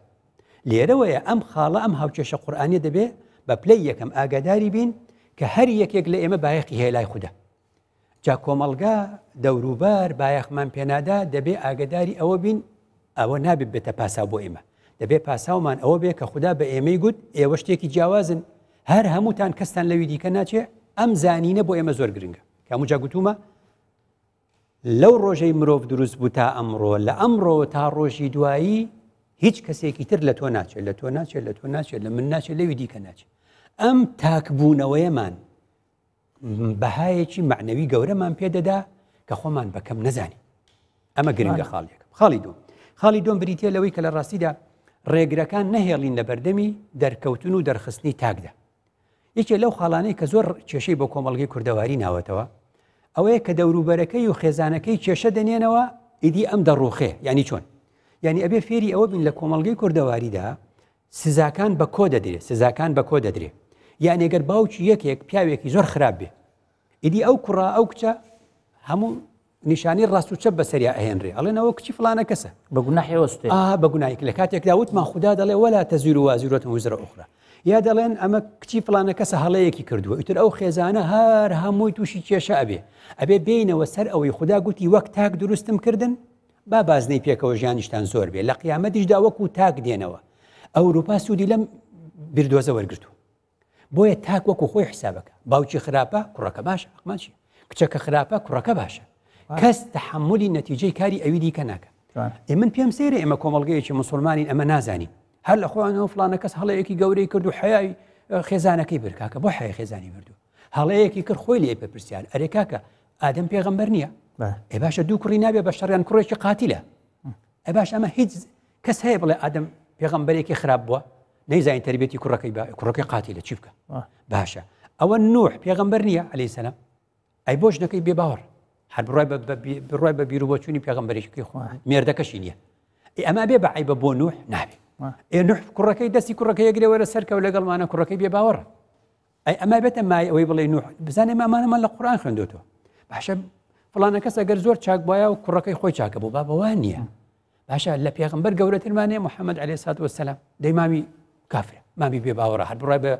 لێرەوەیە ئەم خاڵە ئەم هاوچێشە قورآانی دەبێ بە پلەی یەکەم ئاگاداری بین کە هەر یەکێک لە ئێمە بایەقی هەیە لای خوددا جا کۆمەلگا دەوروبار بایەخمان پێنادا دەبێ ئاگداری ئەوە بین ئەوە نابێت بێتە پاسا بۆ ئێمە دەبێ پاساومان ئەوە بێ کە خوددا بە ئێمەی گوت ئێوە شتێکی جیاوازن هەر هەمووتان کەستان لەوی دیکە ناچێ ئەم زانینە بۆ ئێمە زۆر گرنگە کاموجا گوتومە لەو ڕۆژەی مرۆڤ دروست بوو تا ئەمڕۆ لە ئەمڕۆ تا ڕۆژی دوایی هیچ کەسێکی تر لە تۆ ناچێت لە تۆ ناچێت لە تۆ ناچێت لە من ناچێت لەوی دیکە ناچێت ئەم تاکبوونەوەیەمان بەهایەکی معنەوی گەورەمان پێدەدا کە خۆمان بەکەم نەزانی ئەمە گرنگە خاڵیەکەم خاڵی دوم خاڵی دوم بریتە لەوەی کە لە ڕاستیدا ڕێگرەکان نەهێڵین لە بەردەمی دەرکەوتن و دەرخستنی تاکدا یەکێ لەو خاڵانەی کە زۆر کێشەی بۆ کۆمەڵگەی کوردەواری ناوەتەوە ئەوەیە کە دەوروبەرەکەی و خێزانەکەی کێشە دەنێنەوە ئیدی ئەم دەڕوخێ ینی چۆن ینی ئەبێ فێری ئەوە بین لە کۆمەلگەی کوردەواریدا سزاکان بە کۆ دەدرێت سزاکان بە کۆ دەدرێت یان ئەگەر باوکی یەکێک پیاوێکی زۆر خراپ بێ ئیدی ئەو کوڕ ئەو کچە هەموو نیشانی ڕاستوچە بەسەریا ئەهێنرێ ئەڵێنەوە کچی فلانە کەسە بەگوناهێوەستێ بەگونایك لە کاتێکدا وتمان خوددا دەڵێ وەلا تەزیر و وازیرەت وزرە ئوخرا یا دەڵێن ئەمە کچی فلانە کەسە هەڵەیەکی کردووە ئیتر ئەو خێزانە هەر هەمووی تووشی کێشە ئەبێ ئەبێ بینەوە سەر ئەوەی خدا گوتی وەک تاک دروستم کردن با بازنەی پێکەوە ژیانیشتان زۆر بێ لە قیامەتیشدا وەکو تاک دێنەوە ئەوروپا سوودی لەم بردۆزە وەرگتو بۆیە تاک وەکو خۆی حسابەکە باوکی خراپە کوڕەکە باشە ئەقمانچی کچەکە خراپە کوڕەکە باشە کەس تحملی نەتیجەی کاری ئەوی دیکە ناکە. من پێم سێرە ئێمە کۆمەلگەیەکی مسلمانین ئەمە نازانین هل اخوان فلان كس هل يكي غوري كردو حي آه، خزانه كبر كاك بو حياي خزاني بردو هل يكي كر خوي لي بيرسيال اريكاكا ادم بيغمبرنيه اي باشا دو كرينا بي بشر يعني كروش قاتله اي باشا ما هيج كس هيبل ادم بيغمبري كي خراب بو ني زين تربيتي كرك با كرك قاتله شوفك آه. باشا او نوح بيغمبرنيه عليه السلام اي بوش نكي بي باور هل بروي بروي بيروبوتشوني بيغمبري كي خو آه. ميردكشينيه اي اما بي بعيب بو نوح نعم ئێنح کوڕەکەی دەستی کوڕەکەی گرێ وەرە سەرکەوت لەگەڵمانە انا بێ باوەڕە ئەی ئەما بێتە مای ئەوەی بڵێ نوح بزانێ مامانەمان لە قورآان خوێندوتەوە باشە فلان کەس ئەگەر زور چاک وایە و کوڕەکەی خۆی چاکە بوو بابەوان نییە باشە لە پێغمبەر گەورەترمانێ محمد عليه سات وسلام دەیمامی کافرە مامی بێ باوەڕە هەر بڕای بە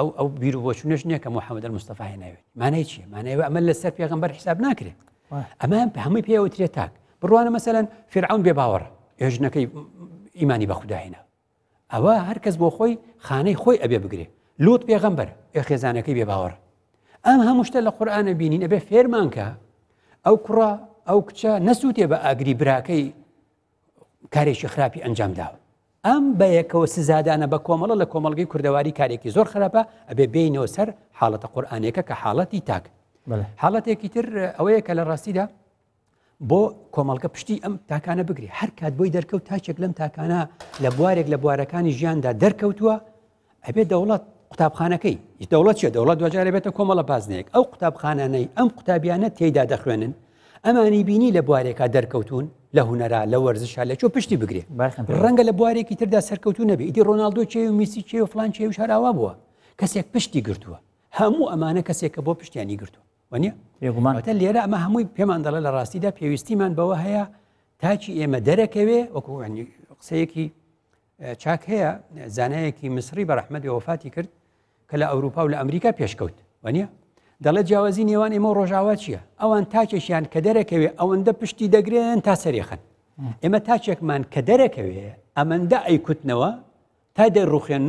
او ئەو بیر و بۆچونش نییە کە محەممەد مستەفاای ناوێت مانای چیە مانایەوە ئەمە لەسەر پێغمبەر حساب ناکرێت ئەمان هەمووی پێوەترێت تاک بڕوانە مثلا فرعون باور باوەڕە هێژنەکەی ئیمانی بە خودداهێنا ئەوە هەرکەس بۆ خۆی خانەی خۆی ئەبێ بگرێ لوت پێغەمبەر ئێ خێزانەکەی بێ باوەڕە ئەم هەمووشتە لە قورآانە بینین ئەبێ فێرمانکە ئەو کوڕ ئەو کچە نەسووتێ بە ئاگری براکەی کارێکی خراپی ئەنجام داوە ئەم بە یەکەوە سزادانە بە کۆمەڵە لە کۆمەلگەی کوردەواری کارێکی زۆر خراپە ئەبێ بینەوە سەر حاڵەتە قورآانەکە کە حاڵەتی تاک حاڵەتێکی تر ئەوەیە کە لە ڕاستیدا بۆ کۆمەڵگە پشتی ئەم تاکانە بگری هەر کات بۆی دەرکەوت تاچێک لەم تاکانە لە بوارێک لە بوارەکانی ژیاندا دەرکەوتووە ئەبێ دەوڵات قوتابخانەکەی دەوڵەت چێ دەوڵات دوجارە بێتە کۆمەڵە بازنەیەک ئەو قوتابخانانەی ئەم قوتابیانە تێدا دەخوێنن ئەمانی بینی لە بوارێکا دەرکەوتون لە هوەرا لە وەرزشا لە چۆ پشتی بگرێ ڕەنگە لە بوارێکی تردا سەرکەوتون نەبی ئیدی ڕۆناالدۆ چێ و میسی چێ و فلان چێ و شاراوا بووە کەسێک پشتی گرتووە هەموو ئەمانە کەسێکە بۆ پشتیانی گرتووە وەنیە ێگومانتە لێرە ئەمە هەمووی پێمان دەڵە لە ڕاستیدا پێویستیمان بەوە هەیە تاچی ئێمە دەرەکەوێ وەکو قسەیەکی چاک هەیە زانایەکی مسری بە ڕحمەدی وفاتی کرد کە لە ئەوروپا و لە ئەمریکا پێشکەوت وەنیە دەڵە جیاوازی نێوان ئێمە ڕۆژاوا چییە؟ ئەوان تاچێکیان کە دەرەکەوێ ئەوەندە پشتی دەگرێن تا سەرێخن ئێمە تاچێکمان کە دەرەکەوێ ئەمەندە ئەیکوتنەوە تا دەڕوخێن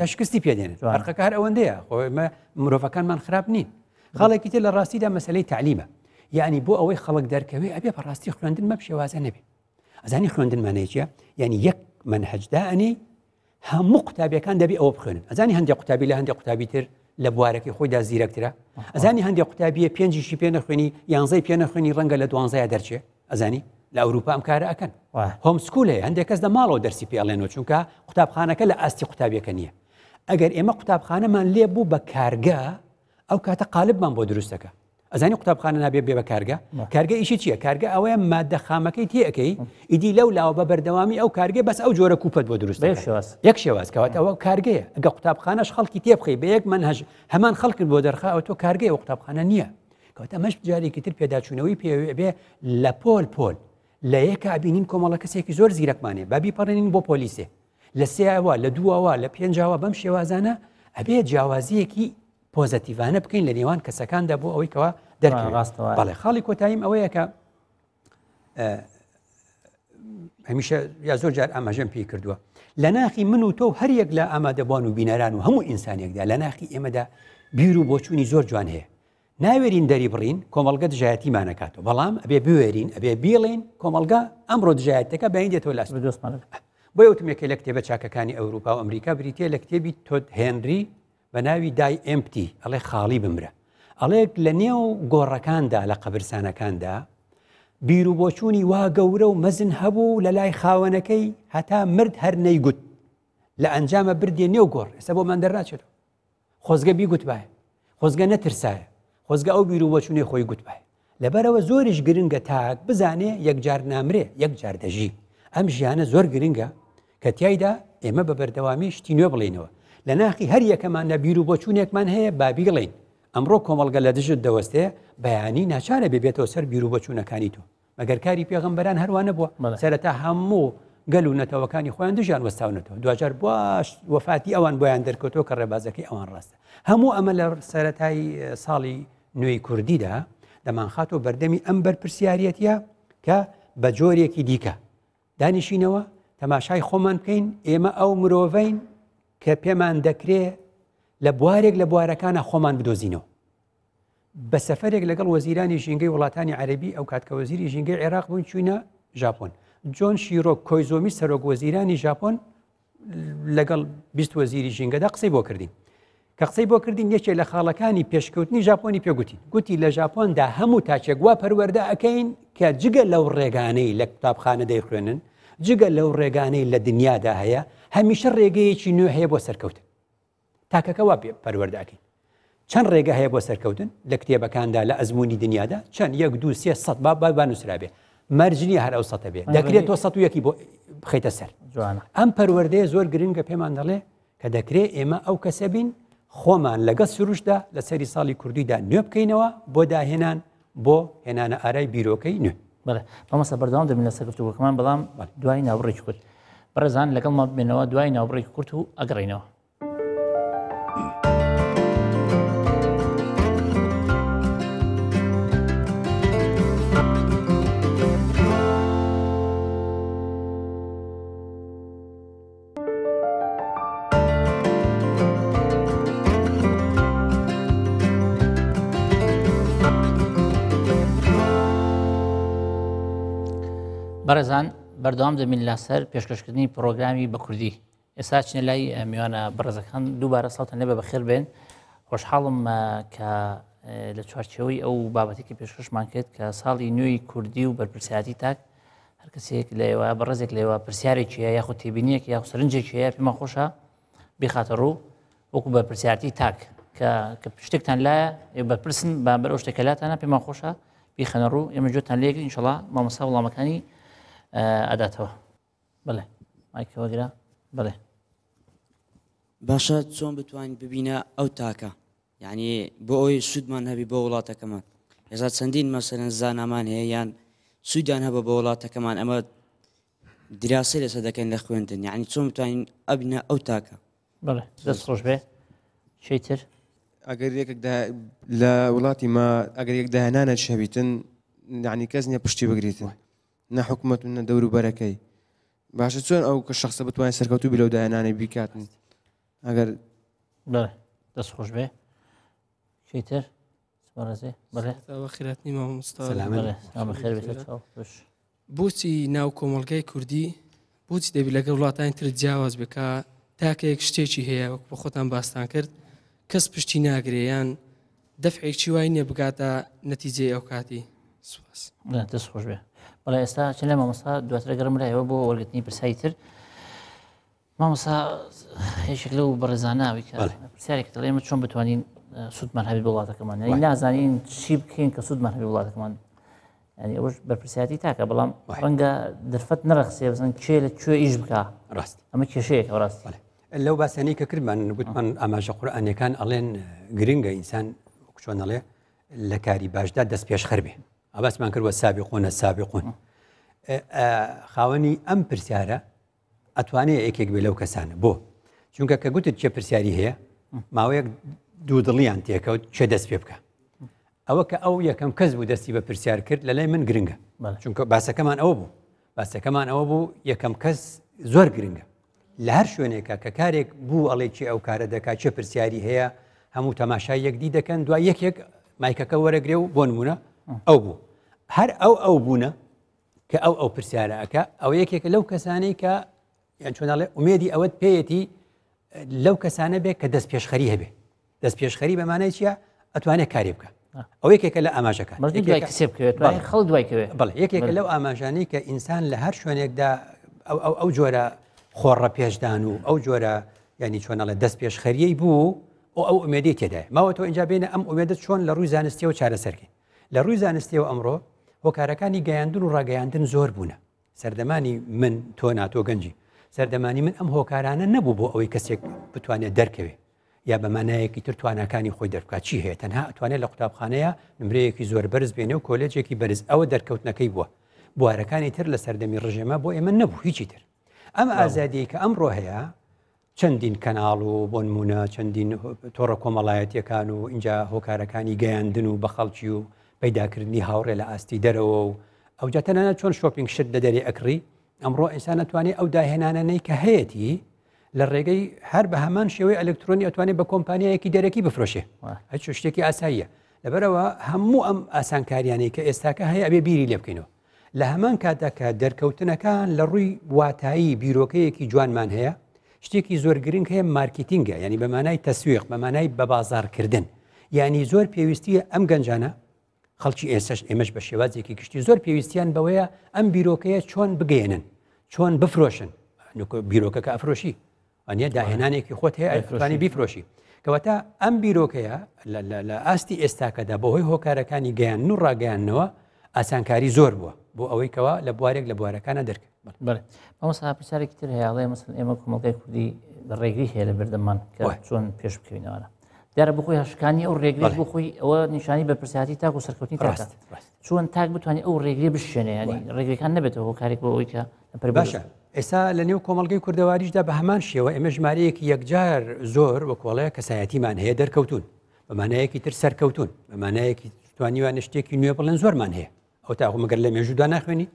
تشکستی پێدێنێت ڕقەکار ئەوەندەیە خۆمە مرۆڤەکانمان خراپ نین خەڵێکی تر لە ڕاستیدا مەسلەی تعلیمە یعنی يعني خلق ئەوەی خەڵک دەرکەوێ ئەبێ بە ڕاستی خوێندن أزاني شێوازە نەبێ ما نيجي يعني يك یەک داني هم قوتابیەکان دەبی ئەوە بخوێنن ئەزانی أزاني هندي قتابي لهندي قتابي تر لە بوارەکەی خۆیدا زیرەکترە ئەزانی هەندێک قوتابیە پێنجشی پێ نەخوێنی یانزای پێ نەخوێنی ڕەنگە لە دوانزای دەرچێ ئەزانی لە ئەوروپا ئەم کارە ئەەکەن هۆم سکولێ هەندێک کەس لە بي دەرسی پێڵێنەوە قتاب قوتابخانەکە لە أستي قتابي كنية أجر إما قتاب خانة بوو ليبو بكارجا ئەو کاتە قالبمان بۆ دروستەکە ئەزانی قوتابخانە نابێ بێ بە کارگە کارگە ئیشی چییە کارگە ئەوەیە مادەخامەکەی تێەکەی ئیدی لەو لاوە بە بەردەوامی ئەو کارگە بەس ئەو جۆرە کوپەت بۆ دروست یەک شێوازکەوات ئەوە کارگەیە ئەگە قوتابخانەش خەڵکی تێبخی بە یەک منهژ هەمان خەڵکن بۆ دەرخەوە تۆ کارگەی و قوتابخانە نییە کەوتە مەش جارێکی تر پێداچوونەوەی پێوێ لە پۆل پۆل لە یەکە ئابینین کۆمەڵە کەسێکی زۆر زیرەکمانێ بابی پەڕێنین بۆ پۆلیسێ لە سێوا لە دووەوە لە پێنجاوە بەم شێوازانە ئەبێ جیاوازیەکی پۆزەتیوانە بکەین لە نێوان کەسەکاندا بۆ ئەوەی کەەوە دەرڕاستەوە بەڵێ خاڵی کۆتاییم ئەوەیە کە هەمیشە یا زۆر جار ئاماژەم پێی کردووە لە ناخی من و تۆ هەریەک لە ئامادەبوان و بینەران و هەموو ئینسانێکدا لە ناخی ئێمەدا بیر و بۆچوونی زۆر جوان هەیە ناوێرین دەری بڕین کۆمەلگە دژایەتیمانەکاتەوە بەڵام ئەبێ بوێرین ئەبێ بیڵین کۆمەلگا ئەمڕۆ دژایەتەکە بەین دێتەوە لاس دۆستمان بۆ وتمێکی لە کتێبە چاکەکانی ئەوروپا و ئەمریکا بریتە لە کتێبی تۆت هێنری بە ناوی دای ئەمپتی ئەڵێ خاڵی بمرە ئەڵێک لە نێو گۆڕەکاندا لە قەبرسانەکاندا بیر و بۆچووی وا گەورە و مەزن هەبوو لە لای خاوەنەکەی هەتا مرد هەر نەیگوت لە ئەنجامە بردێ نێو گۆڕ ئێستا بۆ من دەرناچێت خۆزگە بیگوت باە خۆزگە نەترسایە خۆزگە ئەو بیر و بۆچوونی خۆی گوت باە لەبەرەوە زۆریش گرنگە تاک بزانێ یەکجار نامرێ یەکجار دەژی ئەم ژیانە زۆر گرنگە کە تایدا ئێمە بە بەردەوامی شتی نوێ بڵێنەوە لە ناخی هەر یەکەمان نەبییر و بۆچوونێکمان هەیە بابیڵین ئەمڕۆ کۆمەڵگە لە دژت دەوەستەیە بەیانی ناچارە ببێتەوە سەر بیر و بۆچوونەکانی تو مەگەر کاری پێغمبەران هەروانە بووە سەرەتا هەموو گەل و نەتەوەکانی خۆیان دژیان وەستاونەتەوە دوجار باش وفاتی ئەوان بۆیان دەرکەوتەوە کە ڕێبازەکەی ئەوان ڕاستە هەموو ئەمە لە سەتای ساڵی نوێی کوردیدا دەمان خاتۆ بەردەمی ئەم بەرپسیارەتە کە بە جۆرێکی دیکە دانیشینەوە تەماشای خۆمان بکەین ئێمە ئەو مرۆڤین کە پێمان دەکرێت لە بوارێک لە بوارەکانە خۆمان بدۆزینەوە بە سەفرێک لەگەڵ وەزیرانی ژینگەی وڵاتانی عربی ئەو کاتکە وەزیری ژینگەی عێراق بوون چوینە ژاپۆن جۆن شیرۆک کۆیزۆمی سەرۆک وەزیرانی ژاپۆن لەگەڵ بیست وەزیری ژینگەدا قسەی بۆ کردین کە قسەی بۆ کردین یەکێک لە خاڵەکانی پێشکەوتنی ژاپۆنی پێگوتی گوتی لە ژاپۆندا هەموو تاچێکوا پەروەەردە ئەەکەین کە جگە لەو ڕێگانەی لە قوتابخانە دەیخوێنن جگە لەو ڕێگانەی لە دنیادا هەیە هەمیشە ڕێگەیەکی نوێ هەیە بۆ سەرکەوتن تاکەکەوا پەروەرداکەین چەند ڕێگە هەیە بۆ سەرکەوتن لە کتێبەکاندا لە ئەزمموی دنیادا چەند یەک دو سێ سە با نووسرابێ مەرجنی هەر ئەو سەتە بێ دەکرێت تۆ سە یەکی بۆ بخەیتە سەر ئەم پەروەردەیە زۆر گرنگە پێمان دەڵێ کە دەکرێت ئێمە ئەو کەسە بین خۆمان لەگە سروشدا لە سەری ساڵی کوردیدا نوێ بکەینەوە بۆ داهێنان بۆ هێنانە ئارای بیرۆکەی نوێ بڵێ بەمەسە بەردەوام دەبین لەسەر گفتوگوەکەمان بەڵام دوای ناوڕێک کورد بەرەزان لەگەڵ ما بمێنەوە دوای ناوڕێک کورت و ئەگەڕینەوە بەردەوام دەمین لە سەر پێشکەشکردنی پرۆگرامی بە کوردی ئێستا چنە لای میوانە بەڕزەکان دووبارە ساڵتە نێبە بەخێر بێن خۆشحاڵم کە لە چوارچەوەی ئەو بابەتێکی پێشکەشمان کرد کە ساڵی نوێی کوردی و بەرپرسیاتی تاک هەر کەسێک لەێوە بەڕزێک لێوە پرسیارێکی یاخود تێبینیەک یا سرنجێکی یا پێمە خۆشە بخاتە ڕوو وەکو بەرپرسیارتی تاک کە شتێکتان لایە بەرپرسن بابەر ئەو شتێکەلاتانە پێمان خۆشە بیخەنە ڕوو ئێمە جۆتان لێک ئینشڵا مامەسا وڵامەکانی ئەداتەوە بڵێ مایکەوەگرا بڵێ باشە چۆن بتوانین ببینە ئەو تاکە یعنی بۆ ئەوی سوودمان هەبی بۆ وڵاتەکەمان هێزا چەندین مەسەرن زانامان هەیە یان سوودیان هەبە بە وڵاتەکەمان ئەمە دراسی لەسە دەکەن لە خوێندن یعنی چۆن بتوانین ئەبینە ئەو تاکە بڵێ دەست ڕۆژ بێ شتر ئەگەر یەکێک لە وڵاتی ما ئەگەر یەک داهێنانە شەویتن نعنی کەس نیە پشتی بگریتن نەحکوومەت منە دەوروبەرەکەی باشە چۆن ئەو کە شخصە بتوانین سەرکەوتو بلەو دایانانی بیکاتن ئەگەر دەست خۆش بێ شتر خیراتنی بۆچی ناو کۆمەلگای کوردی بۆچی دەبی لەگە وڵاتانی تر جیاواز بکە تاکەیەک شتێکی هەیە وەک بە خۆتان باستان کرد کەس پشتی ناگرێیان دەفعێک چی وای نییە بگاتە نەتیجێ ئەو کاتی سوپاس دەست خۆش بێ بەڵێ ئێستا چ لە مامەسا دواترە گەرم لایەوە بۆ وەرگتنی پرسایی تر مامەسا هێشێک لەو بەڕێزانناوی کە پرسیارێک دەڵێمە چۆن بتوانین سوودمان هەبی وڵاتەکەمان نازانین چی بکەین کە سوودمان هەبی وڵاتەکەمان ینی ئەوش بەرپرسیاتی تاکە بەڵام ڕەنگە دەرفەت نەرەخسێ بزن کێ لە کوێ ئیش بک ڕاست ئەمە کێشەیەک ڕاستی لەو باسانی کە کردمان گوتمان ئاماژە قورآانەکان ئەڵێن گرنگە ئینسان چۆن ئەڵێ لە کاری باشدا دەست پێش خەربێ ئاباسمان کردوە سابقۆنە سابقۆن خاوەنی ئەم پرسیارە ئەتوانێت یەکێک بێ لەو کەسانە بۆ چونکە کە گوتت چه پرسیاری هەیە ماوەیەک دوو دڵیان تێکەوت چه دەست پێ بکە ئەوە کە ئەو یەکەم کەس بوو دەستی بە پرسیار کرد لە لای من گرنگە چونکە باسەکەمان ئەوە بوو باسەکەمان ئەوە بوو یەکەم کەس زۆر گرنگە لە هەر شوێنێکە کە کارێک بوو ئەڵێ چی ئەو کارە دەکات چه پرسیاری هەیە هەموو تەماشای یەکدی دەکەن دوای یەکێک مایکەکە وەرەگرێ و بۆ نمونە ئەو بوو هەر ئەو ئەو بوونە کە ئەو ئەو پرسیارە ئەەکە ئەو یەکێکە لەو کەسانی کە یان چۆناڵێ ئومێدی ئەوەت پێیەتی لەو کەسانە بێ کە دەست پێشخەری هەبێ دەست پێشخەری بەمانای چییە ئەتوانێت کاری بکە ئەو یەکێکە لە ئاماژەکە خەڵ دوایکەوێت بڵ یەکێکە لەو ئاماژانی کە ئینسان لە هەر شوێنێکدا ئەو جۆرە خۆڕە پێشدان و ئەو جۆرە ینی چۆنەڵە دەست پێشخەریەی بوو و ئەو ئومێدی تێدای ماوە تۆ اینجا بینە ئەم ئومێدە چۆن لە ڕووی زانستیەوە چارەسەرکی لە ڕووی زانستیەوە ئەمڕۆ هۆکارەکانی گەیاندن و ڕاگەیاندن زۆر بوونە سەردەمانی من تۆ ناتۆ گەنجی سەردەمانی من ئەم هۆکارانە نەبوو بۆ ئەوەی کەسێک بتوانێت دەرکەوێت یا بەمانایەکی تر توانەکانی خۆی دەرکات چی هەیە تەنها ئەتوانێت لە قوتابخانەیە نمرەیەکی زۆر بەرز بێنێ و کۆلێجێکی بەرز ئەوە دەرکەوتنەکەی بووە بوارەکانی تر لە سەردەمی ڕژێمە بۆ ئێمە نەبوو هیچی تر ئەم ئازادی کە ئەمڕۆ هەیە چەندین کەناڵ و بۆ نمونە چەندین تۆڕە کۆمەڵایەتیەکان و اینجا هۆکارەکانی گەیاندن و بە خەڵکی و پەیداکردنی هاوڕێ لە ئاستی دەرەوە و ئەو جاتەنانە چۆن شۆپنگ شت لە دەرێ ئەکری ئەمڕۆ ئینسان ئەتوانێت ئەو داهێنانەی کە هەیەی لە ڕێگەی هەر بە هەمان شێوەی ئەلکترۆنی ئەتوانێت بە کۆمپانیایەکی دەرەکی بفرۆشێ هەچ شتێکی ئاساییە لەبەرەوە هەموو ئەم ئاسانکاریانەی کە ئێستاکە هەیە ئەبێ بیری لێ بکەینەوە لە هەمان کاتەکە دەرکەوتنەکان لە ڕووی واتایی بیرۆکەیەکی جوانمان هەیە شتێکی زۆر گرنگ هەیە مارکتینگە ینی بەمانای تەسوێق بەمانای بە بازارکردن ینی زۆر پێویستیە ئەم گەنجانە خەڵکی ئێسش ئێمەش بە شێوازێکی گشتی زۆر پێویستیان بەوەیە ئەم بیرۆکەیە چۆن بگەێنن چۆن بفرۆشن بیرۆکەکە ئەفرۆشی ئەنیە داهێنانێکی خۆت هەیە ئەفرانی بیفرۆشی کەواتە ئەم بیرۆکەیە لە ئاستی ئێستاکەدا بەهۆی هۆکارەکانی گەیان و ڕاگەیانەوە ئاسانکاری زۆر بووە بۆ ئەوەیەوە لە بوارێک لە بوارەکانە دەرکە مەمەسا پرسیارێکی تر هەیەڵێ مەسن ئێمە کۆمەڵگەی کوردی ڕێگری هەیە لە بەردەمان کە چۆن پێش بکەینەوە دیارە بخۆی هەشکانی ئەو ڕێگری بخۆی ئەوە نیشانی بە پرسیاتی تاکو سەرکەوتنی ڕاست چۆن تاک بتوانانی ئەو ڕێگری بشێنێنی ڕێگریەکان نبێتەوە کارێک بۆ ئەوی کە پەر باشە ئێستا لە نێو کۆمەلگەی کوردەواریشدا بە هەمان شێوە ئێمە ژمارەیەکی یەکجار زۆر وە کۆڵەیە کەسایەتیمان هەیە دەرکەوتون بەمانایەکی تر سەرکەوتون بەمانایەکی توانیوان شتێکی نوێ بڵێن زۆرمان هەیە ئەو تاخ مەگەر لە مێژودا ناخوێنی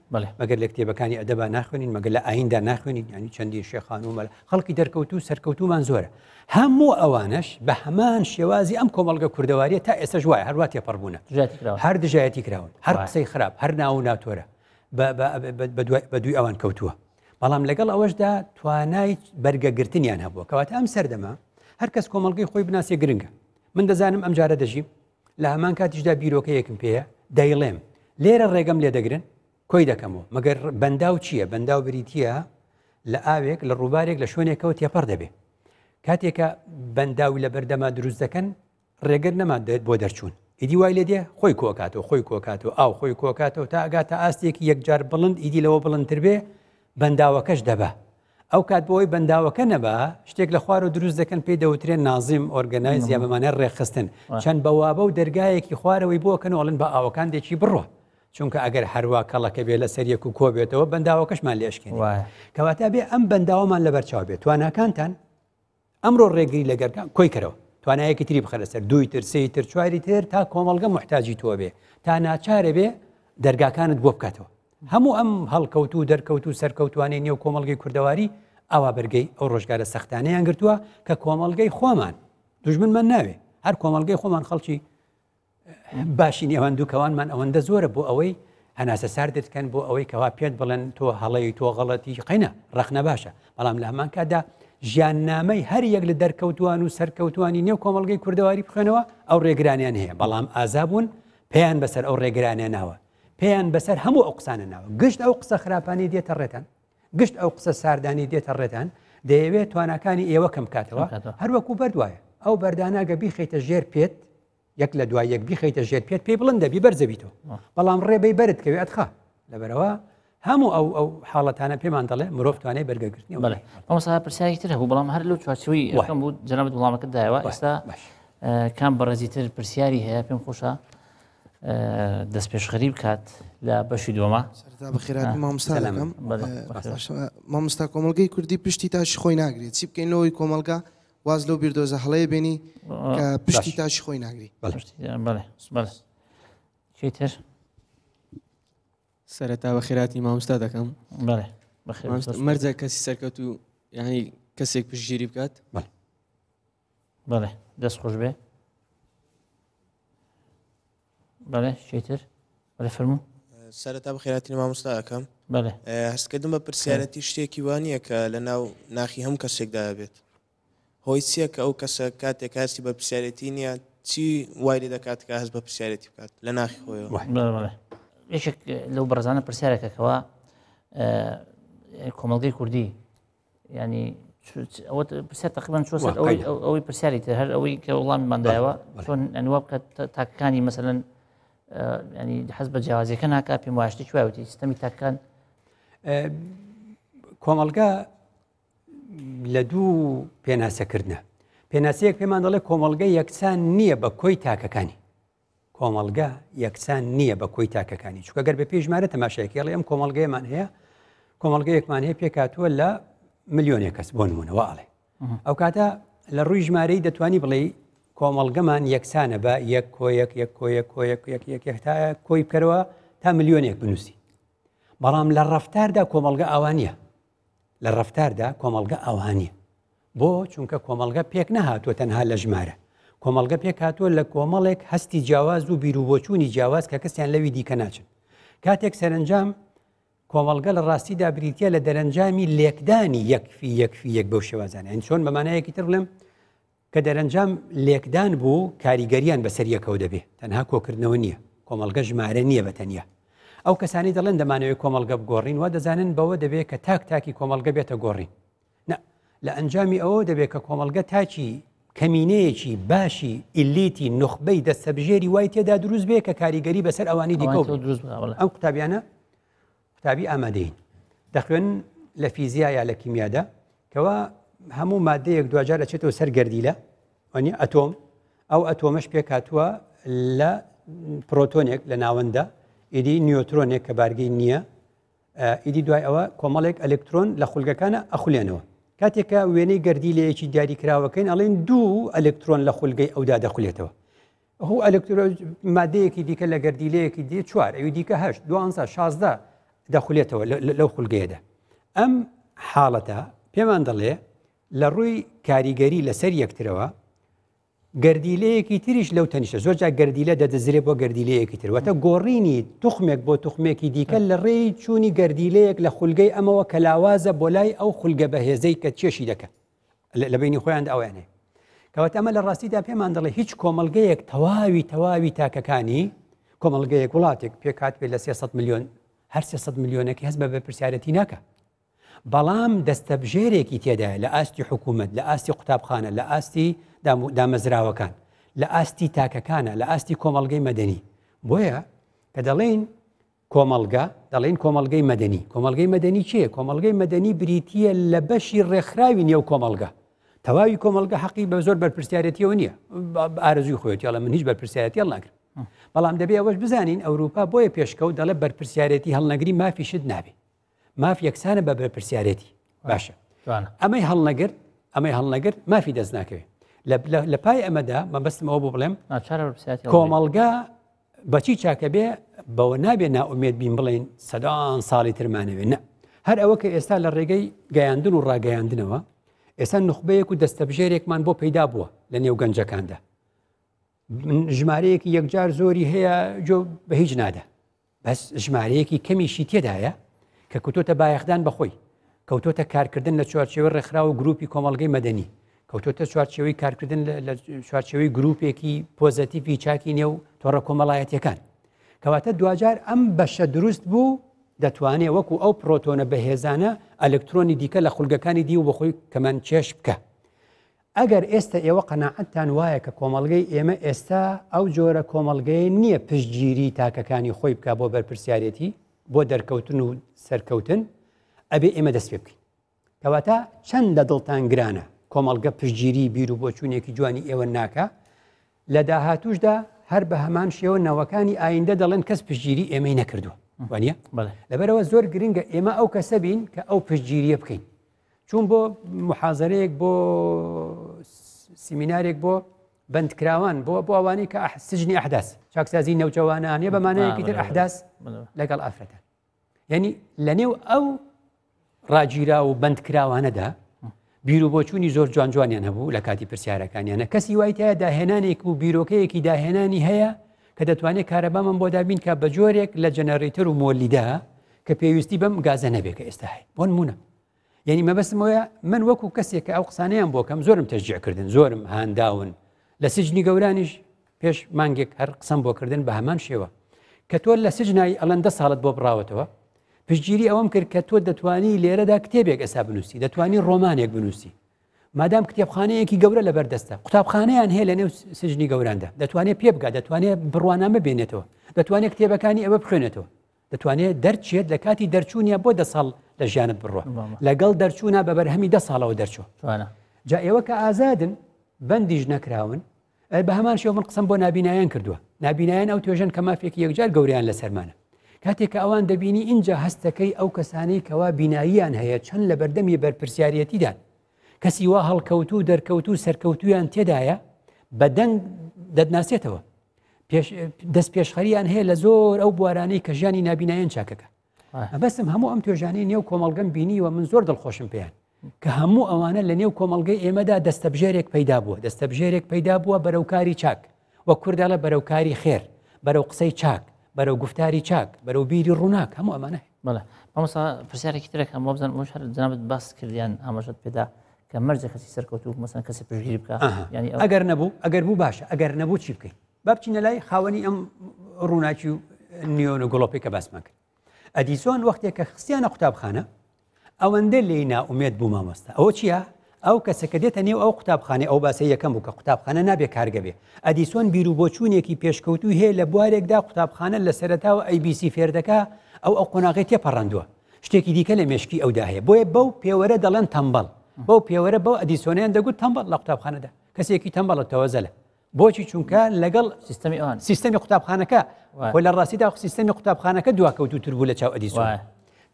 مەگەر لە کتێبەکانی ئەدەبا ناخوێنین مەگەر لە ئایندا ناخوێنین ینی چەندی شێخان و مەلا خەڵکی دەرکەوت و سەرکەوتومان زۆرە هەموو ئەوانش بە هەمان شێوازی ئەم کۆمەلگە کووردەواریە تا ئێستا ژوایە هەروە تێپەڕبوونە هەر دژایەتی کراون هەر قسەی خراپ هەر ناو ناتۆرە بە دوی ئەوان کەوتووە بەڵام لەگەڵ ئەوەشدا توانای بەرگەگرتنیان هەبووە کەواتە ئەم سەردەما هەر کەس کۆمەلگەی خۆی بناسیێ گرنگە من دەزانم ئەمجارە دەژیم لە هەمان کاتیشدا بیرۆکە یەکم پێەیە دەیڵێم لێرە ڕێگەم لێ دەگرن کۆی دەکەمەوە مەگەر بەنداو چییە بەنداو بریتە لە ئاوێک لە ڕووبارێک لە شوێنێکەوە تێپەر دەبێ کاتێکە بەنداوی لە بەردەما دروست دەکەن ڕێگر نەمان دێت بۆ دەرچوون ئیدی وای لێ دێ خۆی کۆکاتەوە خۆی کۆکاتەوە ئاو خۆی کۆکاتەوە تا ئەگاتە ئاستێکی یەکجار بڵند ئیدی لەوە بڵندتر بێ بەنداوەکەش دەبە ئەو کات بۆی بەنداوەکە نەبا شتێک لە خوار و دروست دەکەن پێی دەوترێن نازیم ئۆرگنایز یا بمانە ڕێخستن چەند بەوابە و دەرگایەکی خوارەوەی بۆکەن وڵن بە ئاوەکان دێکی بڕە چونکە ئەگەر هەروە کەڵەکە بێ لە سەرەک و کۆبێتەوە بەنداوەکەشمان لێشکێن کەواتە بێ ئەم بەنداوامان لە بەرچاو بێت تواناکانتان ئەمڕۆ ڕێگری لەگەرکان کۆی کەرەوە توانایەکی تری بخەرە سەر دوی تر سی تر چواری تر تا کۆمەلگە محتاجی تۆ بێ تا ناچارە بێ دەرگاکانت بۆ بکاتەوە هەموو ئەم هەڵکەوت و دەرکەوت و سەرکەوتوانێن نێو کۆمەلگەی کوردەواری ئەوا بەرگەی ئەو ڕۆژگارە سەختانەیان گرتووە کە کۆمەلگەی خۆمان دژمنمان ناوێ هەر کۆمەلگەی خۆمان خەڵکی باشین ئەوەن دووکەوانمان ئەوەندە زۆرە بۆ ئەوەی هەناسە سار دەتکەن بۆ ئەوەی کەوا پێت بڵێن تۆ هەڵەی تۆ غەڵەتی قینە ڕخنە باشە بەڵام لە هەمان کادا ژیاننامەی هەر یەک لە دەرکەوتوان و سەرکەوتوانی نێو کۆمەلگەی کوردەواری بخێنەوە ئەو ڕێگرانیان هەیە بەڵام ئازابوون پێیان بەسەر ئەو ڕێگرانە ناوە پێیان بەسەر هەموو ئەو قسانە ناوە گشت ئەو قسە خراپانی دێتە ڕێتان گشت ئەو قسە ساردانی دێتە ڕێتان دەیەوێت توانەکانی ئێوە کەم کاتەوە هەروەکو بەردوایە ئەو بەرداناگە بیخیتە ژێر پێت یەک لە دوای یەک بیخیتە ژێر پێت پێی بڵند دەبی بەرزەبییتەوە بەڵام ڕێبەی بەرت کەوێت خە لەبەرەوە هەموو ئەو ئەو حاڵەتانە پێمان دەڵێ مرۆڤ توانێت بەرگەگرتنی بڵێ ئەمەسا پرسیارێکتر هەبوو بەڵام هەر لەو چوارچوی یەکەم بوو جەنەبت وڵامەکە دایەوە ئێستا کام بەڕێزیتر پرسیاری هەیە پێم خۆشە دەست پێشخەری بکات لە بەشی دووەمە بەخێرات مامستا مامستا کۆمەلگەی کوردی پشتی تاشی خۆی ناگرێت چی بکەین لەوەی کۆمەلگا واز لەو بیردۆزە هەڵەیە بینی پشتی تاشی خۆی ناگری بەێتر سەرەتا بە خێراتی مامۆستا دەکەم مەرجە کەسی سەرکەوت و یعنی کەسێک پشتگیری بکات بڵێ دەست خۆش بێ بەێ شتر بەێ فرمو سەرەتا بە خێراتی مامۆستا دەکەم هەستکردم بە پرسیارەتی شتێکی وانییە کە لە ناو ناخی هەم کەسێکدا بێت هۆی چییە کە ئەو کەسە کاتێک کاسی بە پرسیارەتی نییە چی وای لێ دەکات کە هەست بە پرسیارەتی بکات لە ناخی خۆیەوە ێشێک لەو بەرزانە پرسیارێکەکەەوە کۆمەلگەی کوردی ینی ئەوە پرسیار تقریبان چۆ ئەوەی پرسیاری تر هەر ئەوەی کە وڵامی مادایەوە چۆن ئەنوا بکە تاکەکانی مەمثلەن ینی حەز بە جیاوازیەکە ناکات پێم واشتی چواوتی سیستەمی تاکان کۆمەلگە لە دوو پێناسەکردە پێناسەیەک پێمان دەڵێ کۆمەلگە یەکسان نییە بە کۆی تاکەکانی کۆمەلگا یەکسان نییە بە کۆی تاکەکانی چکە گەر بە پێشمارە تەماشایەکەڵ ئەم کۆمەلگەیمان هەیە کۆمەلگەیەکمان هەیە پێکاتوە لە ملیۆنێک کەس بۆ نمونەوەڵێ ئەو کاتە لە ڕووی ژمارەی دەتوانی بڵێ کۆمەلگەمان یەکسانە بە یەک کۆیەک یەک کۆیە کۆیەک تا کۆی بکەرەوە تا ملیۆنێک بنووسی بەڵام لە ڕفتاردا کۆمەلگە ئەوان نیە لە ڕفتاردا کۆمەلگە ئەوانە بۆ چونکە کۆمەلگە پێک نەهاتوە تەنها لە ژمارە کۆمەلگە پێک هاتووە لە کۆمەڵێک هەستی جیاواز و بیرروبۆچوونی جیاواز کە کەسیان لەوی دیکە ناچن کاتێک سەرنجام کۆمەلگە لە ڕاستیدا بریتە لە دەرەنجامی لێکدانی یەکفی یەکفی یەک بەو شێوازانە چۆن بەمانایەکی تر بڵێم کە دەرەنجام لێکدان بوو کاریگەریان بەسەریەکەەوە دەبێت تەنها کۆکردنەوە نییە کۆمەلگە ژمارە نییە بەتەنیا ئەو کەسانی دەڵێن دەمانەوەی کۆمەلگە بگۆڕین و دەزانن بەوە دەبێت کە تاک تاکی کۆمەلگە بێتە گۆڕین نە لە ئەنجامی ئەوە دەبێت کە کۆمەلگە تاکی کەمینەیەکی باشی ئیلیتی نخبەی دەستەبژێری وای تێدا دروست بێ کە کاریگەری بەسەر ئەوانی دیکە ئەم قوتابیانە قوتابی ئامادەین دەخوێن لە فیزیایە لە کیمیادا کەوا هەموو مادەیەک دوجار دەچێتەوە سەر گردیلە وەنی ئەتۆم ئەو ئەتۆمەش پێکاتوە لە پرۆتۆنێک لە ناوەندە ئیدی نیۆترۆنێک کە بارگەی نییە ئیدی دوای ئەوە کۆمەڵێک ئەلکترۆن لە خولگەکانە ئەخولێنەوە کاتێکە وێنەی گردیلەیەکی دیاریکراوەکەین ئەڵێن دوو ئەلکترۆن لە خولگەی ئەودا دەخولێتەوە هو ئەلکترۆ مادەیەکی دیکە لە گردیلەیەکی دی چوار ئەوی دیکە هەشت دوانسا شازدا دەخولێتەوە لەو خولگەیەدا ئەم حاڵەتە پێمان دەڵێ لە ڕووی کاریگەری لەسەر یەکترەوە گردیلەیەکی تریش لەو تەنیشە زۆرجا گردیلە دەدەزرێت بۆ گردیلەیەکی تروەتە گۆڕینی تخمێک بۆ تخمێکی دیکە لە ڕێی چووی گردیلەیەک لە خولگەی ئەمەوە کەلاوازە بۆ لای ئەو خولگە بەهێزەی کە چێشی دەکەن لە بینی خۆیان ئەوێنێ کەوت ئەمە لە ڕاستیدا پێمان دەڵێ هیچ کۆمەلگەیەک تەواوی تەواوی تاکەکانی کۆمەلگەیەک وڵاتێک پێکات پێ لە 300 میلیۆن هەر 300 میلیۆنێکی هەست بە بەپرسیارەتی ناکە بەڵام دەستەبژێرێکی تێدا لە ئاستی حکوومەت لە ئاستی قوتابخانە لە ئاستی دامەزراوەکان لە ئاستی تاکەکانە لە ئاستی کۆمەلگەی مەدەنی بۆیە کە دەڵێن کۆمەلگا دەڵێن کۆمەلگەی مەدەنی کۆمەلگەی مەدەنی چیە کۆمەلگەی مەدەنی بریتە لە بەشی ڕێکخراوی نێو کۆمەلگە تەواوی کۆمەلگە حەقی بە زۆر بەرپسیارەتیەوە نییە ئارزوی خۆیەتی لە من هیچ بەرپسیارەتی ناکرد بەڵام دەبێ ئەوەش بزانین ئەوروپا بۆیە پێشکەوت دەڵێ بەرپسیارەتی هەڵنەگری مافیشت نابێ ماف یەکسانە بە بەرپسیارەتی باشە ئەمەی هەڵنەگرت ئەمەی هەڵنەگرت مافی دەست ناکەوێت لە پای ئەمەدا مەبستمەوە بۆ بڵێم کۆمەلگا بەچی چاکە بێ بەوە نابێ ناومێت بین بڵین سەدان ساڵی ترمانەوێ نە هەر ئەوە کە ئێستا لە ڕێگەی گەیاندن و ڕاگەیاندنەوە ئێستا نخبەیەک و دەستەبژێرێکمان بۆ پەیدا بووە لە نێو گەنجەکاندا ژمارەیەکی یەکجار زۆری هەیە جۆ بە هیچ نادە بەس ژمارەیەکی کەمیشی تێدایە کە کوتۆتە بایەخدان بەخۆی کەوتۆتە کارکردن لە چوارچێوە ڕێکخرا و گروپی کۆمەلگەی مەدەنی کەوتۆتە چوارچەوەی کارکردن لە چوارچەوەی گرروپێکی پۆزەتیفی چاکی نێو تۆڕە کۆمەڵایەتەکان کەواتە دوجار ئەم بەشە دروست بوو دەتوانێت وەکو ئەو پرۆتۆنە بەهێزانە ئەلکترۆنی دیکە لە خولگەکانی دی و بەخۆی کەمان چێش بکە ئەگەر ئێستا ئێوە قەنەعەتتان وایە کە کۆمەلگەی ئێمە ئێستا ئەو جۆرە کۆمەلگەی نییە پشتگیری تاکەکانی خۆی بکە بۆ بەرپرسیارەتی بۆ دەرکەوتن و سەرکەوتن ئەبێ ئێمە دەست پێ بکەین کەواتە چەند لە دڵتان گرانە کۆمەلگە پشتگیری بیر و بۆچوونێکی جوانی ئێوە ناکە لە داهاتوشدا هەر بە هەمان شێوە نەوەکانی ئایندە دەڵێن کەس پشتگیری ئێمەی نەکردووە وانە لەبەرەوە زۆر گرنگە ئێمە ئەو کەسە بین کە ئەو پشتگیریە بکەین چون بۆ محازەرەیەک بۆ سیمینارێک بۆ بندکراوان بۆ بۆ ئەوانی کە سجنی ئەحداس چاکسازی نەوجەوانانە بەمانەیەکی تر ئەحداس لەگەڵ ئافرەتە یعنی لە نێو ئەو ڕاجیرا و بندکراوانەدا بیر و بۆچوونی زۆر جوان جوانیان هەبوو لە کاتی پرسیارەکانیانە کەسی وایتە داهێنانێک و بیرۆکەیەکی داهێنانی هەیە کە دەتوانێت کارەبامم بۆ دابین کە بە جۆرێک لە جەنەڕیتەر و مۆلیدا کە پێویستی بەم گازە نەبێت کە ئێستا هەیە بۆن مونە یعنی مەبەستمەوەە من وەکو کەسێک کە ئەو قسانیان بۆکەم زۆرم تەژیعکردن زۆرم هانداون لە سجنی گەورانیش پێش مانگێک هەر قسم بۆکردن بە هەمان شێوە کە تۆ لە سجنایی ئەلەندە ساڵت بۆ بڕاوەتەوە پشتگیری ئەوم کرد کە تۆ دەتوانی لێرەدا کتێبێک ئەسا بنووسی دەتوانی ڕۆمانێک بنووسی مادام کتێبخانەیەکی گەورە لە بەردەستە قوتابخانەیان هەیە لە نێو سژنی گەوراندا دەتوانێت پێ بگات دەتوانێت بڕوانامە بێنێتەوە دەتوانێت کتێبەکانی ئەوە بخوێنێتەوە دەتوانێت دەرچێت لە کاتی دەرچوونیە بۆ دە ساڵ لە ژیانت بڕۆ لەگەڵ دەرچوونە بە بەرهەمی دە ساڵەوە دەرچوو جا ئێوە کە ئازادن بەندیش نەکراون بە هەمان شێ من قسم بۆ نبینایان کردووە نبینایان ئەو توێژن کە مافێکی یەکجار گەوریان لە سەرمانە کاتێک ئەوان دەبینی اینجا هەستەکەی ئەو کەسانەی کەوا بیناییان هەیە چەند لە بەردەمی بەرپسیارەتیدان کەسی وا هەڵکەوت و دەرکەوت و سەرکەوتویان تێدایە بەدەنگ دەدناسێتەوە دەست پێشخەریان هەیە لە زۆر ئەو بوارانەی کە ژیانی نبینایەن چاکەکە بەسم هەموو ئەم توێژانی نێو کۆمەڵگەم بینیوە من زۆر دڵخۆشم پێیان کە هەموو ئەوانە لە نێو کۆمەلگەی ئێمەدا دەستەبژێرێک پەیدا بووە دەستەبژێرێک پەیدا بووە بەرەوکاری چاک وە کووردا لە بەرەوکاری خێر بەرەو قسەی چاک بەرەو گفتاری چاک بەرەو بیری ڕووناک هەموو ئەمانە بڵێ مامەسا پرسیارێکی ترێک هەم بزان مش هەر جنابەت باس کردیان ئاماژەت پێدا کە مەرجە کەسی سەرکەوتو مەسن کەسی پژگیری بکە ینی ئەگەر نەبوو ئەگەر بوو باشە ئەگەر نەبوو چی بکەین بابچینە لای خاوەنی ئەم ڕووناچی و نیۆن و گڵۆپی کە باسمان کرد ئەدیسۆن وەختێک کە خستیانە قوتابخانە ئەوەندە لێی ناومێت بوو مامۆستا ئەوە چییە ئەو کەسەکە دێتە نێو ئەو قوتابخانە ئەو باسی یەکەم بوو کە قوتابخانە نابێ کارگە بێ ئەدیسۆن بیر و بۆچوونێکی پێشکەوتوو هەیە لە بوارێکدا قوتابخانە لە سەرتاوە ئەیBC فێردەکە ئەو ئەو قۆناغی تێپەڕندووە شتێکی دیکە لە مشکی ئەودا هەیە بۆیە بەو پێوەرە دەڵێن تەمبەڵ بەو پێوەرە بەو ئەدیسۆنیان دەگوت تەمبەڵ لە قوتابخانەدا کەسێکی تەمبەڵە تەوەزەلە بۆچی چونکە لەگەڵ سیستمی ئەوان سیستمی قوتابخانەکە بۆ لە ڕاستیدا سیستمی قوتابخانەکە دواکەوتو تربوو لە چاو ئەدیسۆن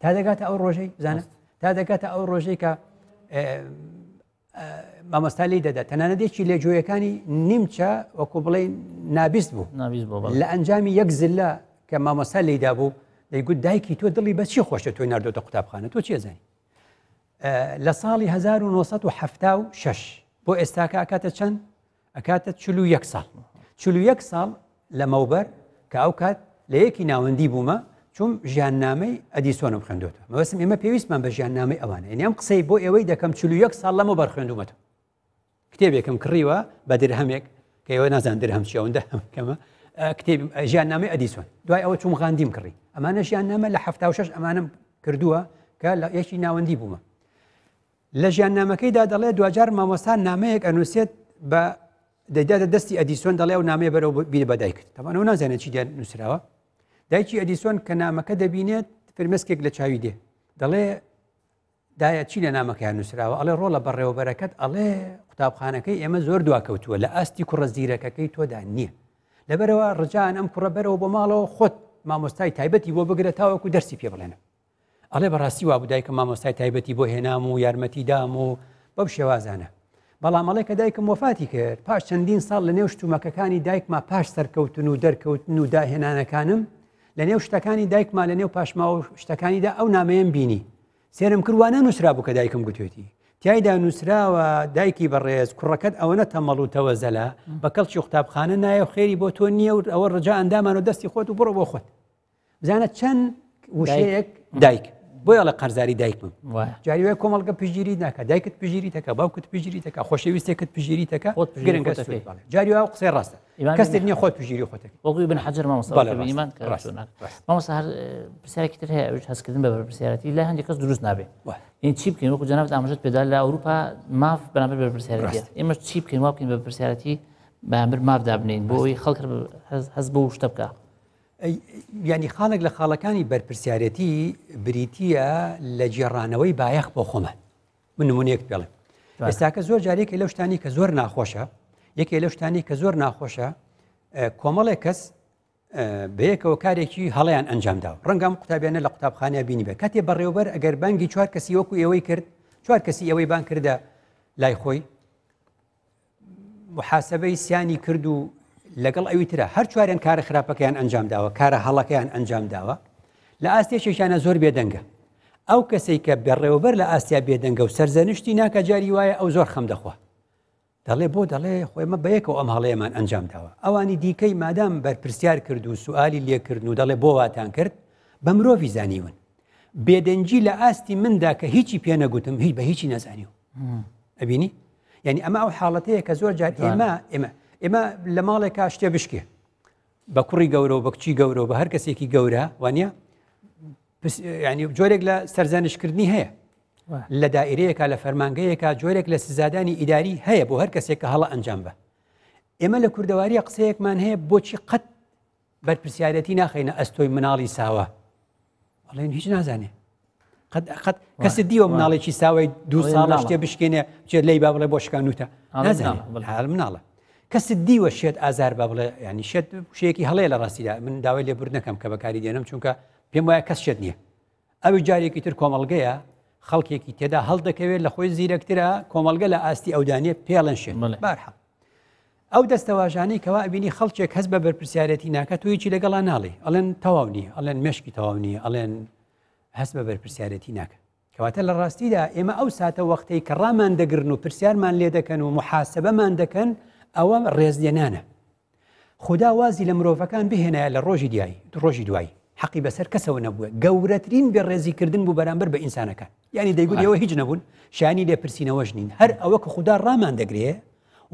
تا دەگاتە ئەو ڕۆژەی زانە تا دەگاتە ئەو ڕۆژەی کە مامەستا لی دەدا تەنانەدێکی لێجویەکانی نیمچە وەکو بڵێ نابیست بوو لە ئەنجامی یەک زللا کە مامەسا لیدا بوو دەیگوت دایکی تۆ دڵی بەچی خۆشە توی نردۆتە قوتابخانە تۆ چێ زانانی لە ساڵی 1970 بۆ ئێستاکە ئەکاتە چەند ئەکاتە چلو یەک ساڵ چلو یەک ساڵ لە مەوبەر کە ئەو کات لە یەکی ناوەندی بوومە چون ژیاننامەی ئەدیسۆنم خوێندوتە مەوەسم ئێمە پێویستمان بە ژیاننامەی ئەوانە یان قسەی بۆ ئەوەی دەکەم چلوەک ساڵ لەمە بەرخێندومەتە کتێبێکم کڕیوە بە درهمێک کە ئێوە نازان درهم چیەوەندە کەمە کتێب ژیاننامەی ئەدیسۆن دوای ئەوە چوم غاندیم کڕی ئەمانە ژیاننامە لە ه شش ئەمانم کردووە کە لە یەکی ناوەندی بوومە لە ژیاننامەکەیدا دەڵێ دوجار مامۆستان نامەیەک ئەنووسێت بە دەداتە دەستی ئەدیسۆن دەڵێ و نامێ بەرەو بیر بەدایکرد تەوانەوە نازانێت چی دیان نووسراوە دایکی ئەدیسۆن کە نامەکە دەبینێت فرمەسکێک لە چاوی دێ دەڵێ دایە چی لە نامەکەیان نووسراوە ئەڵێ ڕۆڵە بەڕێوەبەرەکەت ئەڵێ قوتابخانەکەی ئێمە زۆر دواکەوتووە لە ئاستی کوڕە زیرەکەەکەی تۆدا نییە لەبەرەوە ڕجان ئەم کوڕە بەرەوە بۆ ماڵەوە خۆت مامۆستای تایبەتی بۆ بگرە تاوەکو دەرسی پێ بڵێنە ئەڵێ بەڕاستی وا بودای کە مامۆستای تایبەتی بۆ هێنام و یارمەتی دام و بەم شێوازانە بەڵام ئەڵێ کە دایکم وفاتی کرد پاش چەندین ساڵ لە نێو شتومەکەەکانی دایکما پاش سەرکەوتن و دەرکەوتن و داهێنانەکانم لە نێو شتەکانی دایکمان لە نێو پاشماوە شتەکانیدا ئەو نامەیەم بینی سێرم کردوانە نووسرا بوو کە دایکم گوتێتی تایدا نووسراوە دایکی بەڕێز کوڕەکەت ئەوەنە تەمەڵوتەوە زەلا بە کەڵکی قوتابخانە نایە خێری بۆ تۆ نییە و ئەوە ڕجا ئەندامان و دەستی خۆت و بڕۆ بۆ خۆت بزانە چەند وشەیەک دایک بۆیە لە قەرزاری دایکم جاریوە کۆمەڵگە پژگیری ناکە دایکت پژیری تەکە باوکت پژیری تەکە خۆشەویستێکت پژیری تەکە گرنگگە جاریوە قسەی ڕاستە کەس نیە خۆت پژیری خۆتەکە وەڵی بن حجر مامەسەمان مامەسا هەر پرسیارێکی تر هەیە ئەوش هەستکردن بە پرسیارەتی لە هەندێک کەس دروست نابێ این چی بکەین وەکو جنابەت ئامژت پێدا لە ئەوروپا ماف بەنابەر بە پرسیارەتی ئێمە چی بکەین وا بکەین بە پرسیارەتی بەمر ماف دابنین بۆ ئەوی خەڵک هەز بۆ شتە بکە ینی خاڵێک لە خاڵەکانی بەرپسیارەتی بریتە لە جێڕانەوەی بایەخ بۆ خۆمە من نمونەیەک پێڵێ ئێستاکە زۆر جارێکی لەو شتانی کە زۆر ناخۆشە یەکێک لەو شتانی کە زۆر ناخۆشە کۆمەڵێک کەس بەیەکەوە کارێکی هەڵیان ئەنجامدا ڕەنگەم قوتابیانە لە قوتابخانە بینی بە کاتێ بەڕێوبەر ئەگەر بانگی چوار کەسی وەکو ئەوەی کرد چوار کەسی ئەوەی بان کردە لای خۆی محاسبەی سیانی کرد و لەگەڵ ئەوی ترە هەر چواریان کارە خراپەکەیان ئەنجام داوە کارە هەڵەکەیان ئەنجام داوە لە ئاستێکێکیانە زۆر بێدەنگە ئەو کەسێک کە بێڕێوەبەر لە ئاستیا بێدەنگە و سەرزەنیشتی ناکە جاری وایە ئەو زۆر خەم دەخوا دەڵێ بۆ دەڵێ خۆێمە بەیەکەوە ئەم هەڵەیەمان ئەنجام داوە ئەوانی دیکەی مادام بەرپرسیار کرد و سوالی لێکردن و دەڵێ بۆ واتان کرد بە مرۆڤ زانیون بێدەنجی لە ئاستی مندا کە هیچی پێنەگوتم هیچ بە هیچی نەزانیوە ئەبینی یعنی ئەمە ئەو حاڵەتەیە کە زۆر جار ئێمە ئێمە ئێمە لە ماڵێکا شتێ بشکێ بە کوڕی گەورە و بە کچی گەورە و بە هەر کەسێکی گەورە وانە ینی جۆرێک لە سەرزانشکردنی هەیە لە دائرەیەکە لە فەرمانگەیەکە جۆرێک لە سزادانی ئیداری هەیە بۆ هەر کەسێک کە هەڵە ئەنجام بە ئێمە لە کوردەواریە قسەیەکمان هەیە بۆچی قەت بەرپسیارەتی ناخینە ئەستۆی مناڵی ساوە بەڵێن هیچ نازانێ قەت کەس دیوە مناڵێکی ساوای دو ساڵ شتێ بشکێنێ چێت لی با بڵێ بۆ شکانوتە نازانێت مناڵە کەس دیوە شێت ئازار بە بڵێ ینی شێت شەیەکی هەڵەیە لە ڕاستیدا من داوای لێبور نەکەم کە بەکاری دێنم چونکە پێم وایە کەس شێت نییە ئەوی جارێکی تر کۆمەلگەیە خەڵکێکی تێدا هەڵدەکەوێت لە خۆی زیرەکترە کۆمەلگە لە ئاستی ئەودانێ پێڵەن شێن بارحە ئەو دەستەواژانەی کەوا بینی خەڵکێک هەست بە بەرپسیارەتی ناکە تویچی لەگەڵا ناڵێ ئەڵێن تەواونی ئەڵێن مشکی تەواونی ئەڵێن هەست بە بەرپسیارەتی ناکە کەواتە لە ڕاستیدا ئێمە ئەو ساتە وەختەی کە ڕامان دەگرن و پرسیارمان لێ دەکەن و محاسبەمان دەکەن ئەوە ڕێزدێنانە خدا وازی لە مرۆڤەکان بهێنایە لە ڕۆژی دیایی ڕۆژی دوایی حەقی بەسەر کەسەوە نەبووە گەورەترین بێ ڕێزیکردن بوو بەرامبەر بە ئینسانەکان یعنی دەیگوت آه. ئەوە هیچ نەبوون شانی لێپرسینەوەش هەر ئەوە کە خدا ڕامان دەگرێت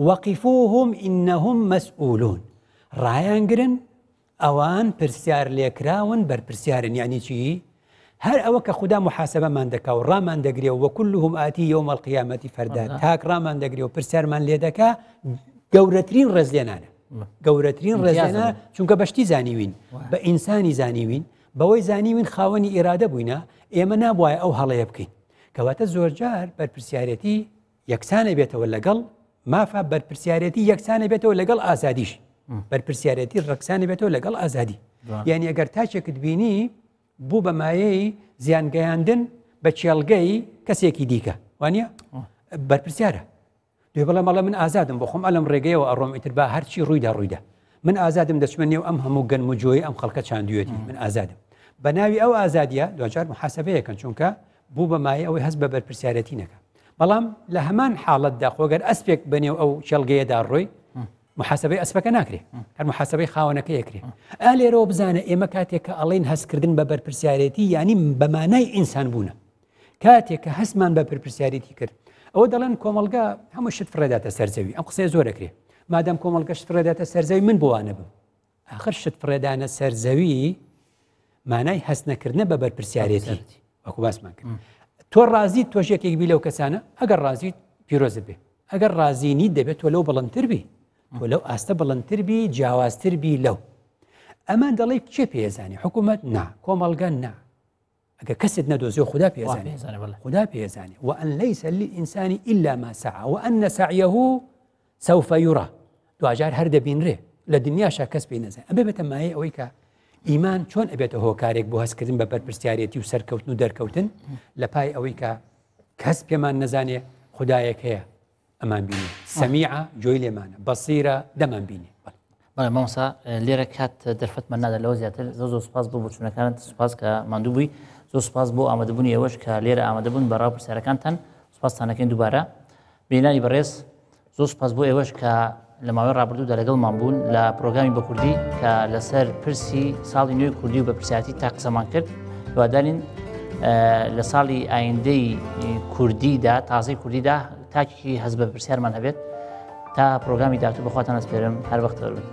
وقفوهم ئینەهم مەسئولون ڕایانگرن ئەوان پرسیار لێکراون بەرپرسیارن یعنی چی؟ هەر ئەوە کە خوددا محاسبەمان دەکا و ڕامان دەگرێ و وەکل هەم ئاتی یومەڵ قیامەتی فەردا تاک ڕامان دەگرێ و پرسیارمان لێ دەکا گەورەترین ڕێزلێنانە گەورەترین ڕێزانە چونکە بەشتی زانیوین بە ئینسانی زانیوین بەوەی زانیوین خاوەنی ئێرادە بووینە ئێمە نابواە ئەو هەڵەیە بکەین کەواتە زۆرجار بەرپسیارەتی یەکسانە بێتەوە لەگەڵ مافا بەرپسیارەتی یەکسانە بێتەوە لەگەڵ ئازادیش بەرپسیارەتی ڕەکسانە بێتەوە لەگەڵ ئازادی یعنی ئەگەر تاچێکت بینی بوو بە مایەی زیانگەیاندن بە چێلگەی کەسێکی دیکە وانە بەرپسیارە دوی بله مال من آزادم ئازادم بخۆم ئەلم و آروم ئیتر با چی رویده رویده من آزادم دشمنی و امها ئەم مجوی ام خلقت خەڵکە چاندوێتی من آزادم بنای او آزادیه دو جار محاسبه کن چون که بو بە مای او بر پرسیارتی نکه ئەوەی هەست بە بەرپسیارەتی نەکە بەڵام لە هەمان حاڵەتدا خۆگەر ئەسپێک بنێو ئەو شەلگەیەدا ڕۆی محاسبەی ئەسپەکە ناکرێ هەر محاسبەی خاونەکە یەکرێ ئا لێرەوە بزانە ئێمە کاتێک کە ئەڵین هەستکردن بە بەرپسیارەتی ینی انسان ئینسان کاتی کاتێک کە من بر پرسیارتی کرد ئەوە دەڵێن کۆمەلگا هەموو شت فرێداتە سەررجەوی ئەم قسەی زۆرەکرێ مادەم کۆمەلگەش فرێداتە سەررجەوی من بوانە بم آخر شت فرێدانە سەررجەوی مانای هەستنەکردنە بە بەرپسیارێتی وەکو باسمان کرد تۆ ڕازی تۆژێکێک بی لەو کەسانە ئەگەر ڕازی پیرۆز بێ ئەگەر ڕازینی دەبێت تۆ لەو بڵندتربی تۆ لەو ئاستە بڵندتربی جیاوازتربی لەو ئەمان دەڵی کێ پێزانانی حکوومەت نا کۆمەلگەن نا اگر کسی ندوزی خدا پیزانی خدا پیزانی و ان لیس للانسان الا ما سعى وان سعيه سوف يرى دواجار هر دبینره لدنیا شا کس بینزانی ابه بتمایه اوی که ئیمان چۆن ئەبێتە هۆکارێک بۆ هەستکردن بە بەرپسیارەتی و سەرکەوتن و دەرکەوتن لە پای ئەوەی کە کەس پێمان نەزانێ خدایەک هەیە ئەمان بینی سەمیع جۆی لێمانە بەسیرە دەمان بینی بەڵێ مامسا لێرە کات درفت من لەوە زیاتر زۆ زۆ سپاس بۆ بچوونەکانت سوپاس کە ماندوو بووی زۆر سپاس بۆ ئامادەبوونی ئێوەش کە لێرە ئامادەبوون بە ڕاو پرسیارەکانتان سپاسانەکەین دووبارە بینانی بەڕێز زۆر سپاس بۆ ئێوەش کە لە ماوەی ڕابردوودا لەگەڵمان بوون لە پرۆگرامی بە کوردی کە لەسەر پرسی ساڵی نوێی کوردی و بە پرسیاتی تا قسەمان کرد دووادارین لە ساڵی ئایندەی کوردیدا تازەی کوردیدا تاکی هەز بە پرسیارمان هەبێت تا پرۆگرامی دااتوو بەخواتان ئەسپێرم هەر وەختەرون.